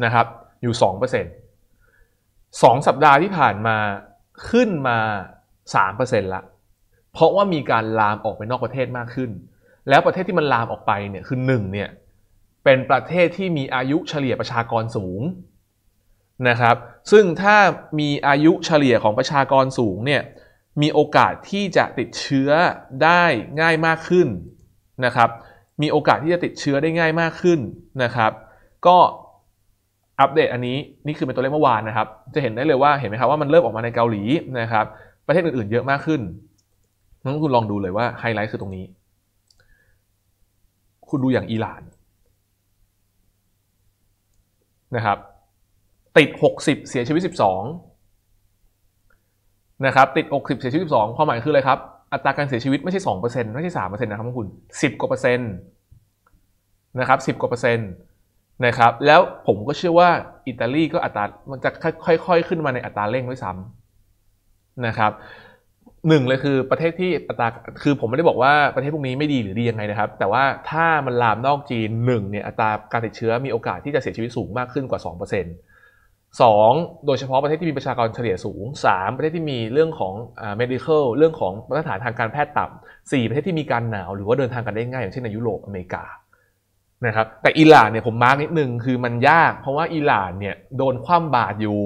นะครับ อยู่ 2% 2 สัปดาห์ที่ผ่านมาขึ้นมา3%ละ เพราะว่ามีการลามออกไปนอกประเทศมากขึ้น แล้วประเทศที่มันลามออกไปเนี่ยคือ1เนี่ยเป็นประเทศที่มีอายุเฉลี่ยประชากรสูงนะครับ ซึ่งถ้ามีอายุเฉลี่ยของประชากรสูงเนี่ยมีโอกาสที่จะติดเชื้อได้ง่ายมากขึ้นนะครับมีโอกาสที่จะติดเชื้อได้ง่ายมากขึ้นนะครับก็อัปเดตอันนี้นี่คือเป็นตัวเลขเมื่อวานนะครับ จะเห็นได้เลยว่าเห็นไหมครับ ว่ามันเริ่มออกมาในเกาหลีนะครับประเทศอื่นๆเยอะมากขึ้นนั้นคุณลองดูเลยว่าไฮไลท์คือตรงนี้ คุณดูอย่างอิหร่านนะครับติด 60 เสียชีวิต 12นะครับติด 60 เสียชีวิต 12ความหมายคืออะไรครับอัตราการเสียชีวิตไม่ใช่สองเปอร์เซ็นต์ไม่ใช่สามเปอร์เซ็นต์นะครับคุณสิบกว่าเปอร์เซ็นต์นะครับสิบกว่าเปอร์เซ็นต์นะครับแล้วผมก็เชื่อว่าอิตาลีก็อัตรามันจะค่อยๆขึ้นมาในอัตราเร่งด้วยซ้ำนะครับหนึ่งเลยคือประเทศที่อัตราคือ ผมไม่ได้บอกว่าประเทศพวกนี้ไม่ดีหรือดียังไงนะครับแต่ว่าถ้ามันลามนอกจีนหนึ่งเนี่ยอัตราการติดเชื้อมีโอกาสที่จะเสียชีวิตสูงมากขึ้นกว่า2%เปอร์เซ็นต์2โดยเฉพาะประเทศที่มีประชากรเฉลี่ยสูง 3 ประเทศที่มีเรื่องของ medical เรื่องของมาตรฐานทางการแพทย์ต่ำ4ประเทศที่มีการหนาว หรือว่าเดินทางกันได้ง่ายอย่างเช่นในยุโรป อเมริกา นะครับ แต่อิหร่านเนี่ยผมมาร์กนิดนึงคือมันยาก เพราะว่าอิหร่านเนี่ยโดนคว่ำบาตรอยู่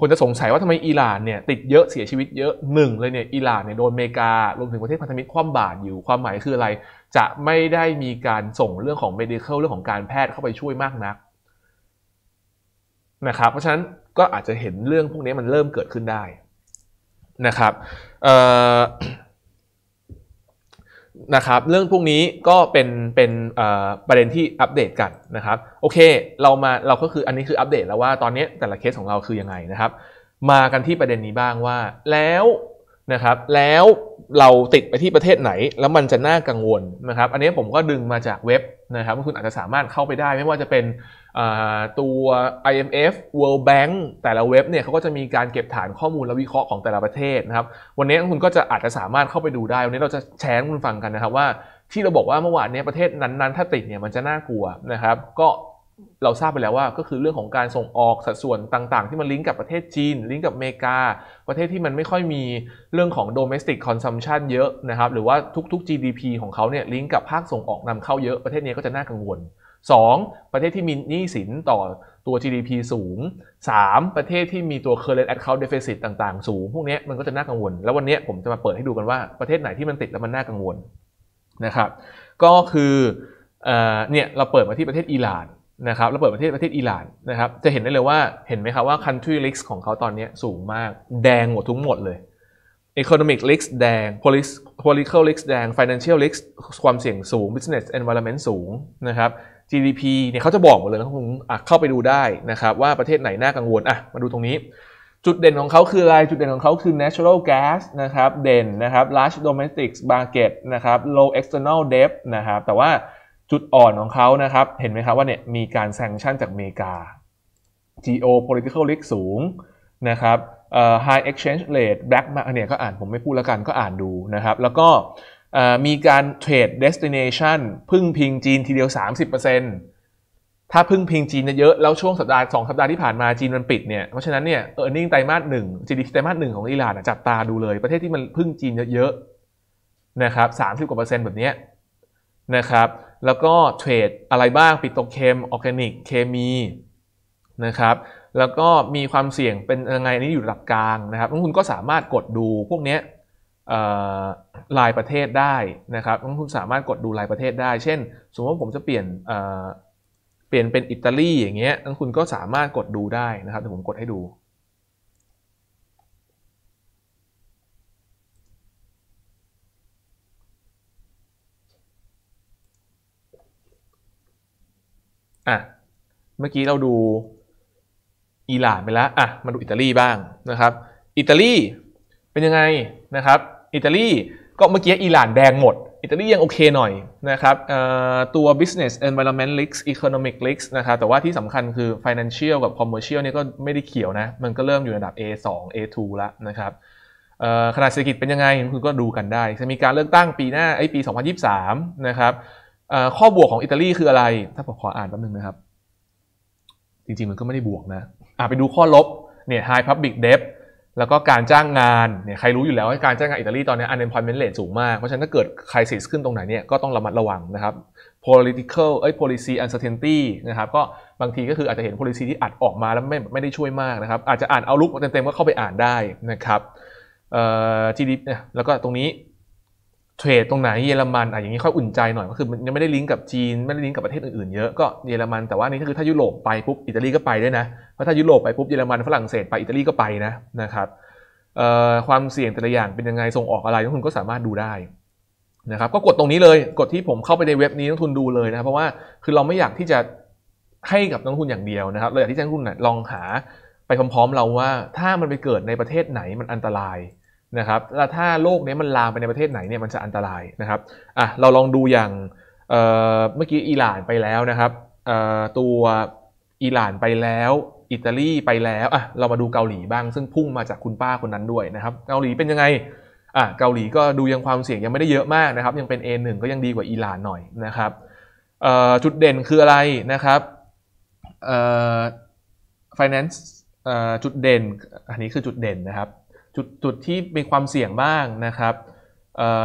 คนจะสงสัยว่าทำไมอิหร่านเนี่ยติดเยอะ เสียชีวิตเยอะหนึ่งเลยเนี่ยอิหร่านเนี่ยโดนอเมริการวมถึงประเทศพันธมิตรคว่ำบาตรอยู่ ความหมายคืออะไร จะไม่ได้มีการส่งเรื่องของ medical เรื่องของการแพทย์เข้าไปช่วยมากนักนะครับเพราะฉะนั้นก็อาจจะเห็นเรื่องพวกนี้มันเริ่มเกิดขึ้นได้นะครับนะครับเรื่องพวกนี้ก็เป็นเป็นประเด็นที่อัปเดตกันนะครับโอเคเรามาเราก็คืออันนี้คืออัปเดตแล้วว่าตอนนี้แต่ละเคสของเราคือยังไงนะครับ มากันที่ประเด็นนี้บ้างว่าแล้วนะครับแล้วเราติดไปที่ประเทศไหน แล้วมันจะน่ากังวลนะครับ อันนี้ผมก็ดึงมาจากเว็บนะครับคุณอาจจะสามารถเข้าไปได้ไม่ว่าจะเป็นตัว IMF World Bank แต่ละเว็บเนี่ยเขาก็จะมีการเก็บฐานข้อมูลและวิเคราะห์ของแต่ละประเทศนะครับ วันนี้คุณก็จะอาจจะสามารถเข้าไปดูได้ วันนี้เราจะแชร์คุณฟังกันนะครับว่าที่เราบอกว่าเมื่อวานนี้ประเทศนั้น ๆ ถ้าติดเนี่ยมันจะน่ากลัวนะครับ ก็เราทราบไปแล้วว่าก็คือเรื่องของการส่งออกสัดส่วนต่าง ๆ ที่มันลิงก์กับประเทศจีนลิงก์กับอเมริกาประเทศที่มันไม่ค่อยมีเรื่องของ domestic consumption เยอะนะครับหรือว่าทุกๆ GDP ของเขาเนี่ยลิงก์กับภาคส่งออกนำเข้าเยอะประเทศนี้ก็จะน่ากังวล 2. ประเทศที่มีหนี้สินต่อตัว GDP สูง 3. ประเทศที่มีตัว current account deficit ต่าง ๆ สูง พวกนี้มันก็จะน่ากังวลแล้ววันนี้ผมจะมาเปิดให้ดูกันว่าประเทศไหนที่มันติดแล้วมันน่ากังวลนะครับ ก็คือเนี่ยเราเปิดมาที่ประเทศอิหร่านนะครับเราเปิดประเทศประเทศอิหร่านนะครับจะเห็นได้เลยว่าเห็นไหมครับว่า country risk ของเขาตอนนี้สูงมากแดงหมดทุกหมดเลย economic risk แดง political risk แดง financial risk ความเสี่ยงสูง business environment สูงนะครับ GDP เนี่ยเขาจะบอกหมดเลยนะผมเข้าไปดูได้นะครับว่าประเทศไหนน่ากังวล อ่ะมาดูตรงนี้ จุดเด่นของเขาคืออะไร จุดเด่นของเขาคือ natural gas นะครับเด่นนะครับ large domestic market นะครับ low external debt นะครับ แต่ว่าจุดอ่อนของเขานะครับ เห็นไหมครับว่าเนี่ย มีการแซงชั่นจากอเมริกา geo political risk สูง นะครับ high exchange rate black market เนี่ยก็อ่านผมไม่พูดแล้วกันก็อ่านดูนะครับ แล้วก็มีการเทรดเดสติเนชันพึ่งพิงจีนทีเดียว 30%ถ้าพึ่งพิงจีนเยอะๆแล้วช่วงสัปดาห์2สัปดาห์ที่ผ่านมาจีนมันปิดเนี่ยเพราะฉะนั้นเนี่ยอร์เน็งไตรมาสหนึ่งี d ีไตรมาสหนึ่งของอิหร่านจับตาดูเลย ประเทศที่มันพึ่งจีนเยอะๆนะครับ30กว่าเปอร์เซ็นต์แบบนี้นะครับแล้วก็เทรดอะไรบ้าง ปิโตรเคม ออร์แกนิก เคมีนะครับแล้วก็มีความเสี่ยงเป็นยังไงอันนี้อยู่ระดับกลางนะครับทุกคุณก็สามารถกดดูพวกนี้ลายประเทศได้นะครับนักทุนสามารถกดดูลายประเทศได้ เช่น สมมติว่าผมจะเปลี่ยนเปลี่ยนเป็นอิตาลีอย่างเงี้ยนักทุนก็สามารถกดดูได้นะครับเดี๋ยวผมกดให้ดู อ่ะ เมื่อกี้เราดูอิหร่านไปแล้ว อ่ะ มาดูอิตาลีบ้างนะครับ อิตาลีเป็นยังไงนะครับอิตาลีก็เมื่อกี้อิหร่านแดงหมดอิตาลียังโอเคหน่อยนะครับตัว business environment l i s k economic l i s k นะครับแต่ว่าที่สำคัญคือ financial กับ commercial เนี่ยก็ไม่ได้เขียวนะ มันก็เริ่มอยู่ระดับ A2 A2 แล้วนะครับขนาดเศรษฐกิจเป็นยังไง คุณก็ดูกันได้ จะมีการเลือกตั้งปีหน้าไอ้ปี 2023 นะครับข้อบวกของอิตาลีคืออะไรถ้าผมขออ่านแป๊บนึงนะครับ จริงๆ มันก็ไม่ได้บวกนะไปดูข้อลบเนี่ย high public debt แล้วก็การจ้างงานเนี่ยใครรู้อยู่แล้วว่าการจ้างงานอิตาลีตอนนี้ unemployment rate สูงมาก เพราะฉะนั้นถ้าเกิดคริสิสขึ้นตรงไหนเนี่ยก็ต้องระมัดระวังนะครับ political เอ้ย policy uncertainty นะครับก็บางทีก็คืออาจจะเห็น policy ที่อัดออกมาแล้วไม่ไม่ได้ช่วยมากนะครับอาจจะอ่านเอาลุกเต็มๆก็เข้าไปอ่านได้นะครับเอ่อ GDP แล้วก็ตรงนี้เทรดตรงไหนเยอรมันอ่ะอย่างนี้ค่อยอุ่นใจหน่อยก็คือมันยังไม่ได้ลิงก์กับจีนไม่ได้ลิงก์กับประเทศอื่นๆเยอะก็เยอรมันแต่ว่านี่ก็คือถ้ายุโรปไปปุ๊บอิตาลีก็ไปด้วยนะเพราะถ้ายุโรปไปปุ๊บเยอรมันฝรั่งเศสไปอิตาลีก็ไปนะนะครับความเสี่ยงแต่ละอย่างเป็นยังไงส่งออกอะไรนักทุนก็สามารถดูได้นะครับก็กดตรงนี้เลยกดที่ผมเข้าไปในเว็บนี้นักทุนดูเลยนะเพราะว่าคือเราไม่อยากที่จะให้กับนักทุนอย่างเดียวนะครับเราอยากที่จะนักทุนลองหา ไปพร้อมๆเราว่าถ้ามันไปเกิดในประเทศไหนมันอันตรายนะครับแล้วถ้าโรคนี้มันลามไปในประเทศไหนเนี่ยมันจะอันตรายนะครับอ่ะเราลองดูอย่างเมื่อกี้อิหร่านไปแล้วนะครับตัวอิหร่านไปแล้วอิตาลีไปแล้วอ่ะเรามาดูเกาหลีบ้างซึ่งพุ่งมาจากคุณป้าคนนั้นด้วยนะครับ เกาหลีเป็นยังไงอ่ะเกาหลีก็ดูยังความเสี่ยงยังไม่ได้เยอะมากนะครับ ยังเป็น A1 ก็ยังดีกว่าอิหร่าน หน่อยนะครับจุดเด่นคืออะไรนะครับ finance จุดเด่นอันนี้คือจุดเด่นนะครับจุดจุดที่มีความเสี่ยงบ้างนะครับ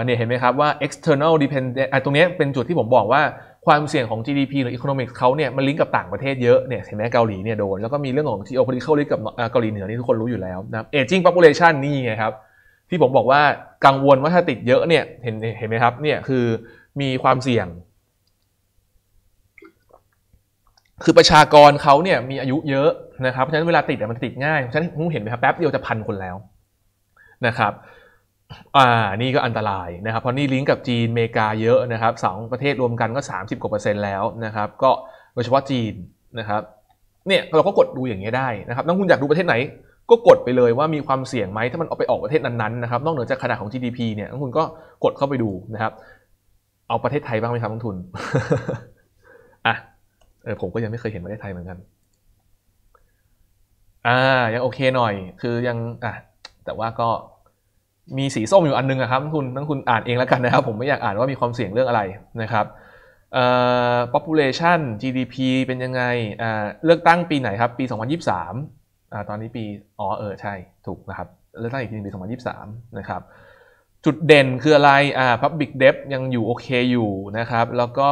เนี่ยเห็นไหมครับว่า external dependent ตรงนี้เป็นจุดที่ผมบอกว่าความเสี่ยงของ GDP หรือ economics เขาเนี่ยมันลิงก์กับต่างประเทศเยอะ เนี่ยเห็นไหมเกาหลีเนี่ยโดน แล้วก็มีเรื่องของ geopolitical risk กับเกาหลีเหนือนี่ทุกคนรู้อยู่แล้วนะ aging population นี่ไงครับที่ผมบอกว่ากังวลว่าถ้าติดเยอะเนี่ยเห็นเห็นไหมครับ เนี่ยคือมีความเสี่ยง คือประชากรเขาเนี่ยมีอายุเยอะนะครับ เพราะฉะนั้นเวลาติดมันติดง่ายเพราะฉะนั้นเห็นไหมครับแป๊บเดียวจะพันคนแล้วนะครับ อ่า นี่ก็อันตรายนะครับ เพราะนี่ลิงก์กับจีนอเมริกาเยอะนะครับสองประเทศรวมกันก็30กว่าเปอร์เซ็นต์แล้วนะครับ ก็โดยเฉพาะจีนนะครับ เนี่ย เราก็กดดูอย่างนี้ได้นะครับนักคุณอยากดูประเทศไหน ก็กดไปเลยว่ามีความเสี่ยงไหม ถ้ามันเอาไปออกประเทศนั้นๆนะครับ นอกเหนือจากขนาดของ GDP เนี่ยนักคุณก็กดเข้าไปดูนะครับ เอาประเทศไทยบ้างไหมครับนักทุน อ่ะเออผมก็ยังไม่เคยเห็นประเทศไทยเหมือนกัน อ่า ยังโอเคหน่อย คือยัง อ่ะแต่ว่าก็มีสีส้มอยู่อันนึงนะครับ คุณทั้งคุณอ่านเองแล้วกันนะครับ ผมไม่อยากอ่านว่ามีความเสี่ยงเรื่องอะไรนะครับ population GDP เป็นยังไงเลือกตั้งปีไหนครับ ปี 2023อตอนนี้ปีอ๋อเออใช่ ถูกนะครับ เลือกตั้งอีกทีปี 2023 นะครับจุดเด่นคืออะไร อ่า Public Debt ยังอยู่โอเคอยู่นะครับ แล้วก็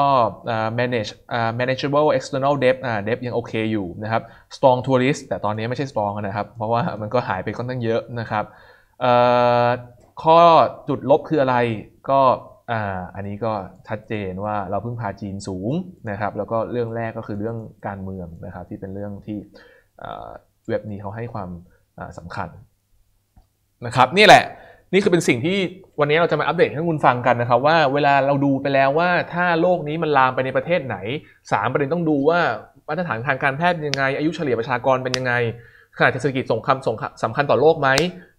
อ่า manage อ่า manageable external debt อ่า debt ยังโอเคอยู่นะครับ strong tourist แต่ตอนนี้ไม่ใช่ strong นะครับ เพราะว่ามันก็หายไปค่อนข้างเยอะนะครับ เอ่อ ข้อจุดลบคืออะไร ก็ อ่า อันนี้ก็ชัดเจนว่าเราเพิ่งพาจีนสูงนะครับ แล้วก็เรื่องแรกก็คือเรื่องการเมืองนะครับที่เป็นเรื่องที่เว็บนี้เขาให้ความสำคัญนะครับนี่แหละนี่คือเป็นสิ่งที่วันนี้เราจะมาอัปเดตให้คุณฟังกันนะครับว่าเวลาเราดูไปแล้วว่าถ้าโรคนี้มันลามไปในประเทศไหน 3 ประเด็นต้องดูว่ามาตรฐานทางการแพทย์เป็นยังไง อายุเฉลี่ยประชากรเป็นยังไง ขนาดเศรษฐกิจส่งคำส่งสำคัญต่อโลกไหม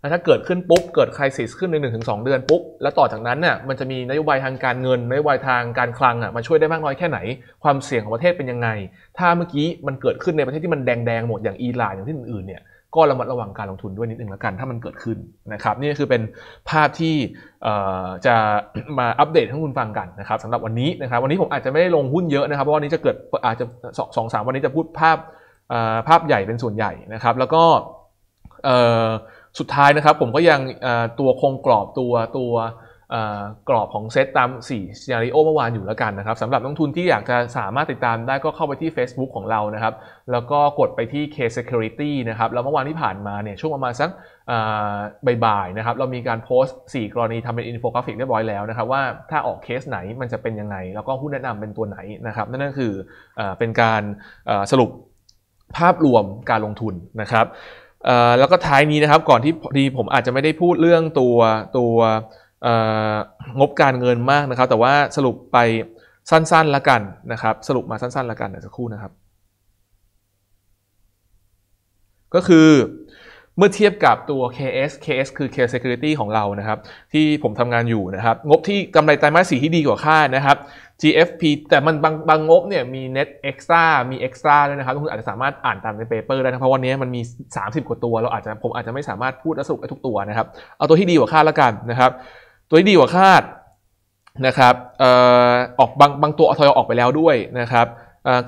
แล้วถ้าเกิดขึ้นปุ๊บ เกิดคริสิสขึ้นใน1นถึงสเดือนปุ๊บ แล้วต่อจากนั้นน่ะมันจะมีนโยบายทางการเงินนโยบายทางการคลังอ่ะมาช่วยได้มากน้อยแค่ไหน ความเสี่ยงของประเทศเป็นยังไงถ้าเมื่อกี้มันเกิดขึ้นในประเทศที่มันแดงๆหมดอย่างอิหร่านอย่างที่อื่นๆเนี่ยก็ระมัดระวังการลงทุนด้วยนิดนึงแล้วกัน ถ้ามันเกิดขึ้นนะครับนี่คือเป็นภาพที่จะมาอัปเดตให้คุณฟังกันนะครับสำหรับวันนี้นะครับวันนี้ผมอาจจะไม่ได้ลงหุ้นเยอะนะครับเพราะวันนี้จะเกิดอาจจะสองสามวันนี้จะพูดภาพภาพใหญ่เป็นส่วนใหญ่นะครับแล้วก็สุดท้ายนะครับผมก็ยังตัวคงกรอบตัวตัวตวกรอบของเซตตาม4ซีนารีโอเมื่อวานอยู่แล้วกันนะครับสำหรับนักทุนที่อยากจะสามารถติดตามได้ก็เข้าไปที่ Facebook ของเรานะครับ แล้วก็กดไปที่ K Security นะครับแล้วเมื่อวานที่ผ่านมาเนี่ยช่วงประมาณสักบ่ายๆนะครับเรามีการโพสต์ 4 กรณีทำเป็นอินโฟกราฟิกเรียบร้อยแล้วนะครับว่าถ้าออกเคสไหนมันจะเป็นยังไง แล้วก็หุ้นแนะนำเป็นตัวไหนนะครับนั่นก็คืออเป็นการสรุปภาพรวมการลงทุนนะครับแล้วก็ท้ายนี้นะครับก่อนที่ดีผมอาจจะไม่ได้พูดเรื่องตัวตัวงบการเงินมากนะครับแต่ว่าสรุปไปสั้นๆ ละกันนะครับสรุปมาสั้นๆละกันีสักครู่นะครับก็คือเมื่อเทียบกับตัว KS KS คือ Care Security ของเรานะครับที่ผมทำงานอยู่นะครับงบที่กำไรไตรมาสสีที่ดีกว่าค่านะครับ GFP แต่มันบางบางงบเนี่ยมี Net Extra มี Extra ด้วยนะครับทุกคนอาจจะสามารถอ่านตามในเปเปอร์ได้นะเพราะวันนี้มันมี 30 กว่าตัวเราอาจจะผมอาจจะไม่สามารถพูดสรุปทุกตัวนะครับเอาตัวที่ดีกว่าค่าละกันนะครับตัวที่ดีกว่าคาดนะครับออกบางบางตัวทยอยออกไปแล้วด้วยนะครับ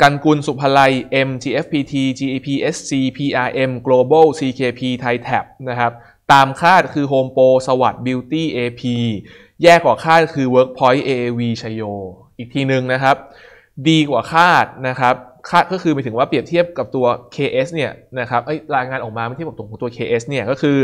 การกุล สุภไล MGFPT GEP SC PRM Global CKP Thai Tab นะครับ ตามคาดคือ Home Pro สวัสด์ Beauty AP แย่กว่าคาดคือ Workpoint AAV ชโย อีกทีหนึ่งนะครับ ดีกว่าคาดนะครับ คาดก็คือไปถึงว่าเปรียบเทียบกับตัว KS เนี่ยนะครับรายงานออกมาไม่เทียบกับตัวของตัว KS เนี่ยก็คือ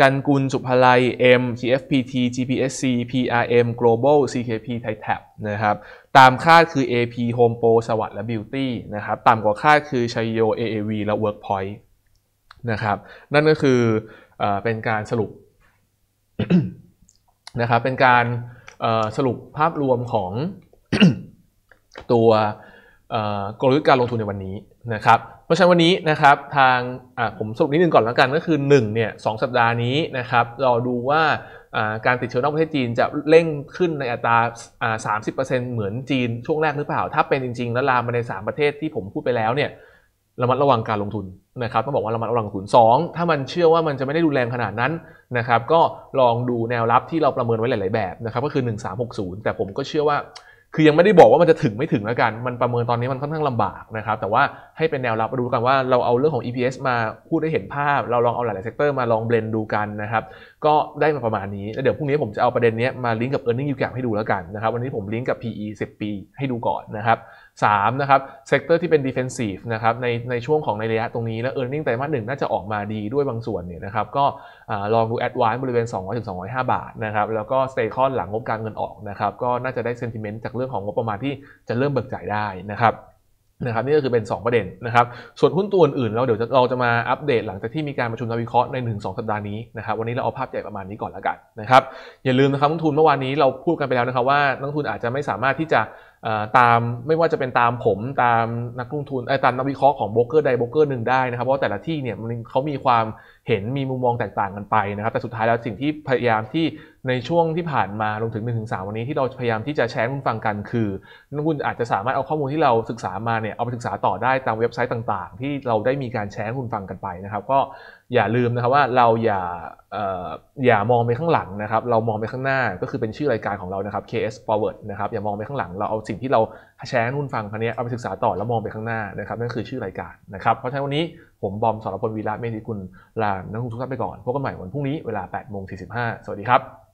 กันกุลสุภลัย M GFPT GPSC PRM Global CKP t h a i t a p นะครับ ตามคาดคือ AP Home Pro สวัสดิ์และ Beauty นะครับต่ำกว่าคาดคือชัยโย AAV และ Workpoint นะครับ นั่นก็คืออเป็นการสรุปนะครับ เป็นการสรุปภาพรวมของตัวกลยุทธ์การลงทุนในวันนี้นะครับเพราะฉะนั้นวันนี้นะครับทางผมสรุปนิดนึงก่อนแล้วกันก็คือ1เนี่ยสสัปดาห์นี้นะครับรอดูว่าการติดเชื้อนอกประเทศจีนจะเร่งขึ้นในอัตรา30%เหมือนจีนช่วงแรกหรือเปล่า ถ้าเป็นจริงๆ แล้วลามมาใน 3 ประเทศที่ผมพูดไปแล้วเนี่ยระมัดระวังการลงทุนนะครับต้องบอกว่าระมัดระวังขงนุน2ถ้ามันเชื่อว่ามันจะไม่ได้รุนแรงขนาดนั้นนะครับก็ลองดูแนวรับที่เราประเมินไว้หลายๆแบบนะครับก็คือ1360 แต่ผมก็เชื่อว่าคือยังไม่ได้บอกว่ามันจะถึงไม่ถึงแล้วกัน มันประเมินตอนนี้มันค่อนข้างลำบากนะครับ แต่ว่าให้เป็นแนวรับมาดูกันว่าเราเอาเรื่องของ EPS มาพูดได้เห็นภาพ เราลองเอาหลาย ๆ เซกเตอร์มาลองเบลนดูกันนะครับก็ได้มาประมาณนี้ แล้วเดี๋ยวพรุ่งนี้ผมจะเอาประเด็นนี้มาลิงก์กับ e a r n i n g ็งยูแกรให้ดูแล้วกันนะครับวันนี้ผมลิงก์กับ PE 10 ปีให้ดูก่อนนะครับสามนะครับเซกเตอร์ที่เป็น defensive นะครับในในช่วงของในระยะตรงนี้แล้ว e a r n i n g ไตรมาสหนึ่งน่าจะออกมาดีด้วยบางส่วนเนี่ยนะครับ ก็ลองดู advance บริเวณ 200ถึง205 บาทนะครับแล้วก็ stay คอนหลังงบการเงินออกนะครับก็น่าจะได้ sentiment จากเรื่องของงบประมาณที่จะเริ่มเบิกจ่ายได้นะครับนะครับนี่ก็คือเป็น 2 ประเด็นนะครับส่วนหุ้นตัวอื่นๆเราเดี๋ยวเราจะมาอัปเดตหลังจากที่มีการประชุมนักวิเคราะห์ใน 1-2 สัปดาห์นี้นะครับวันนี้เราเอาภาพใหญ่ประมาณนี้ก่อนแล้วกันนะครับอย่าลืมนะครับนักทุนเมื่อวานนี้เราพูดกันไปแล้วนะครับ ว่านักทุนอาจจะไม่สามารถที่จะตามไม่ว่าจะเป็นตามผมตามนักลงทุนตามนักวิเคราะห์ของโบรกเกอร์ใดโบรกเกอร์หนึ่งได้นะครับเพราะแต่ละที่เนี่ยเขามีความเห็นมีมุมมองแตกต่างกันไปนะครับ แต่สุดท้ายแล้วสิ่งที่พยายามที่ในช่วงที่ผ่านมาลงถึง1นถึงสวันนี้ที่เราพยายามที่จะแชร์คุณฟังกันคือนักคุณอาจจะสามารถเอาข้อมูลที่เราศึกษามาเนี่ยเอาไปศึกษาต่อได้ตามเว็บไซต์ต่างๆ ที่เราได้มีการแชร์คุณฟังกันไปนะครับ ก็อย่าลืมนะครับว่าเราอย่าอย่ามองไปข้างหลังนะครับ เรามองไปข้างหน้าก็คือเป็นชื่อรายการของเรานะครับ KS Forward นะครับอย่ามองไปข้างหลังเราเอาสิ่งที่เราแชร์นุ่นฟังคันนี้เอาไปศึกษาต่อ แล้วมองไปข้างหน้านะครับนั่นคือชื่อรายการนะครับเพราะฉะนั้นวันนี้ผมบอมสรพลวีระเมธิกุลลานักลงทุนทุกท่านไปก่อนพบกันใหม่วันพรุ่งนี้เวลา8โมง45 สวัสดีครับ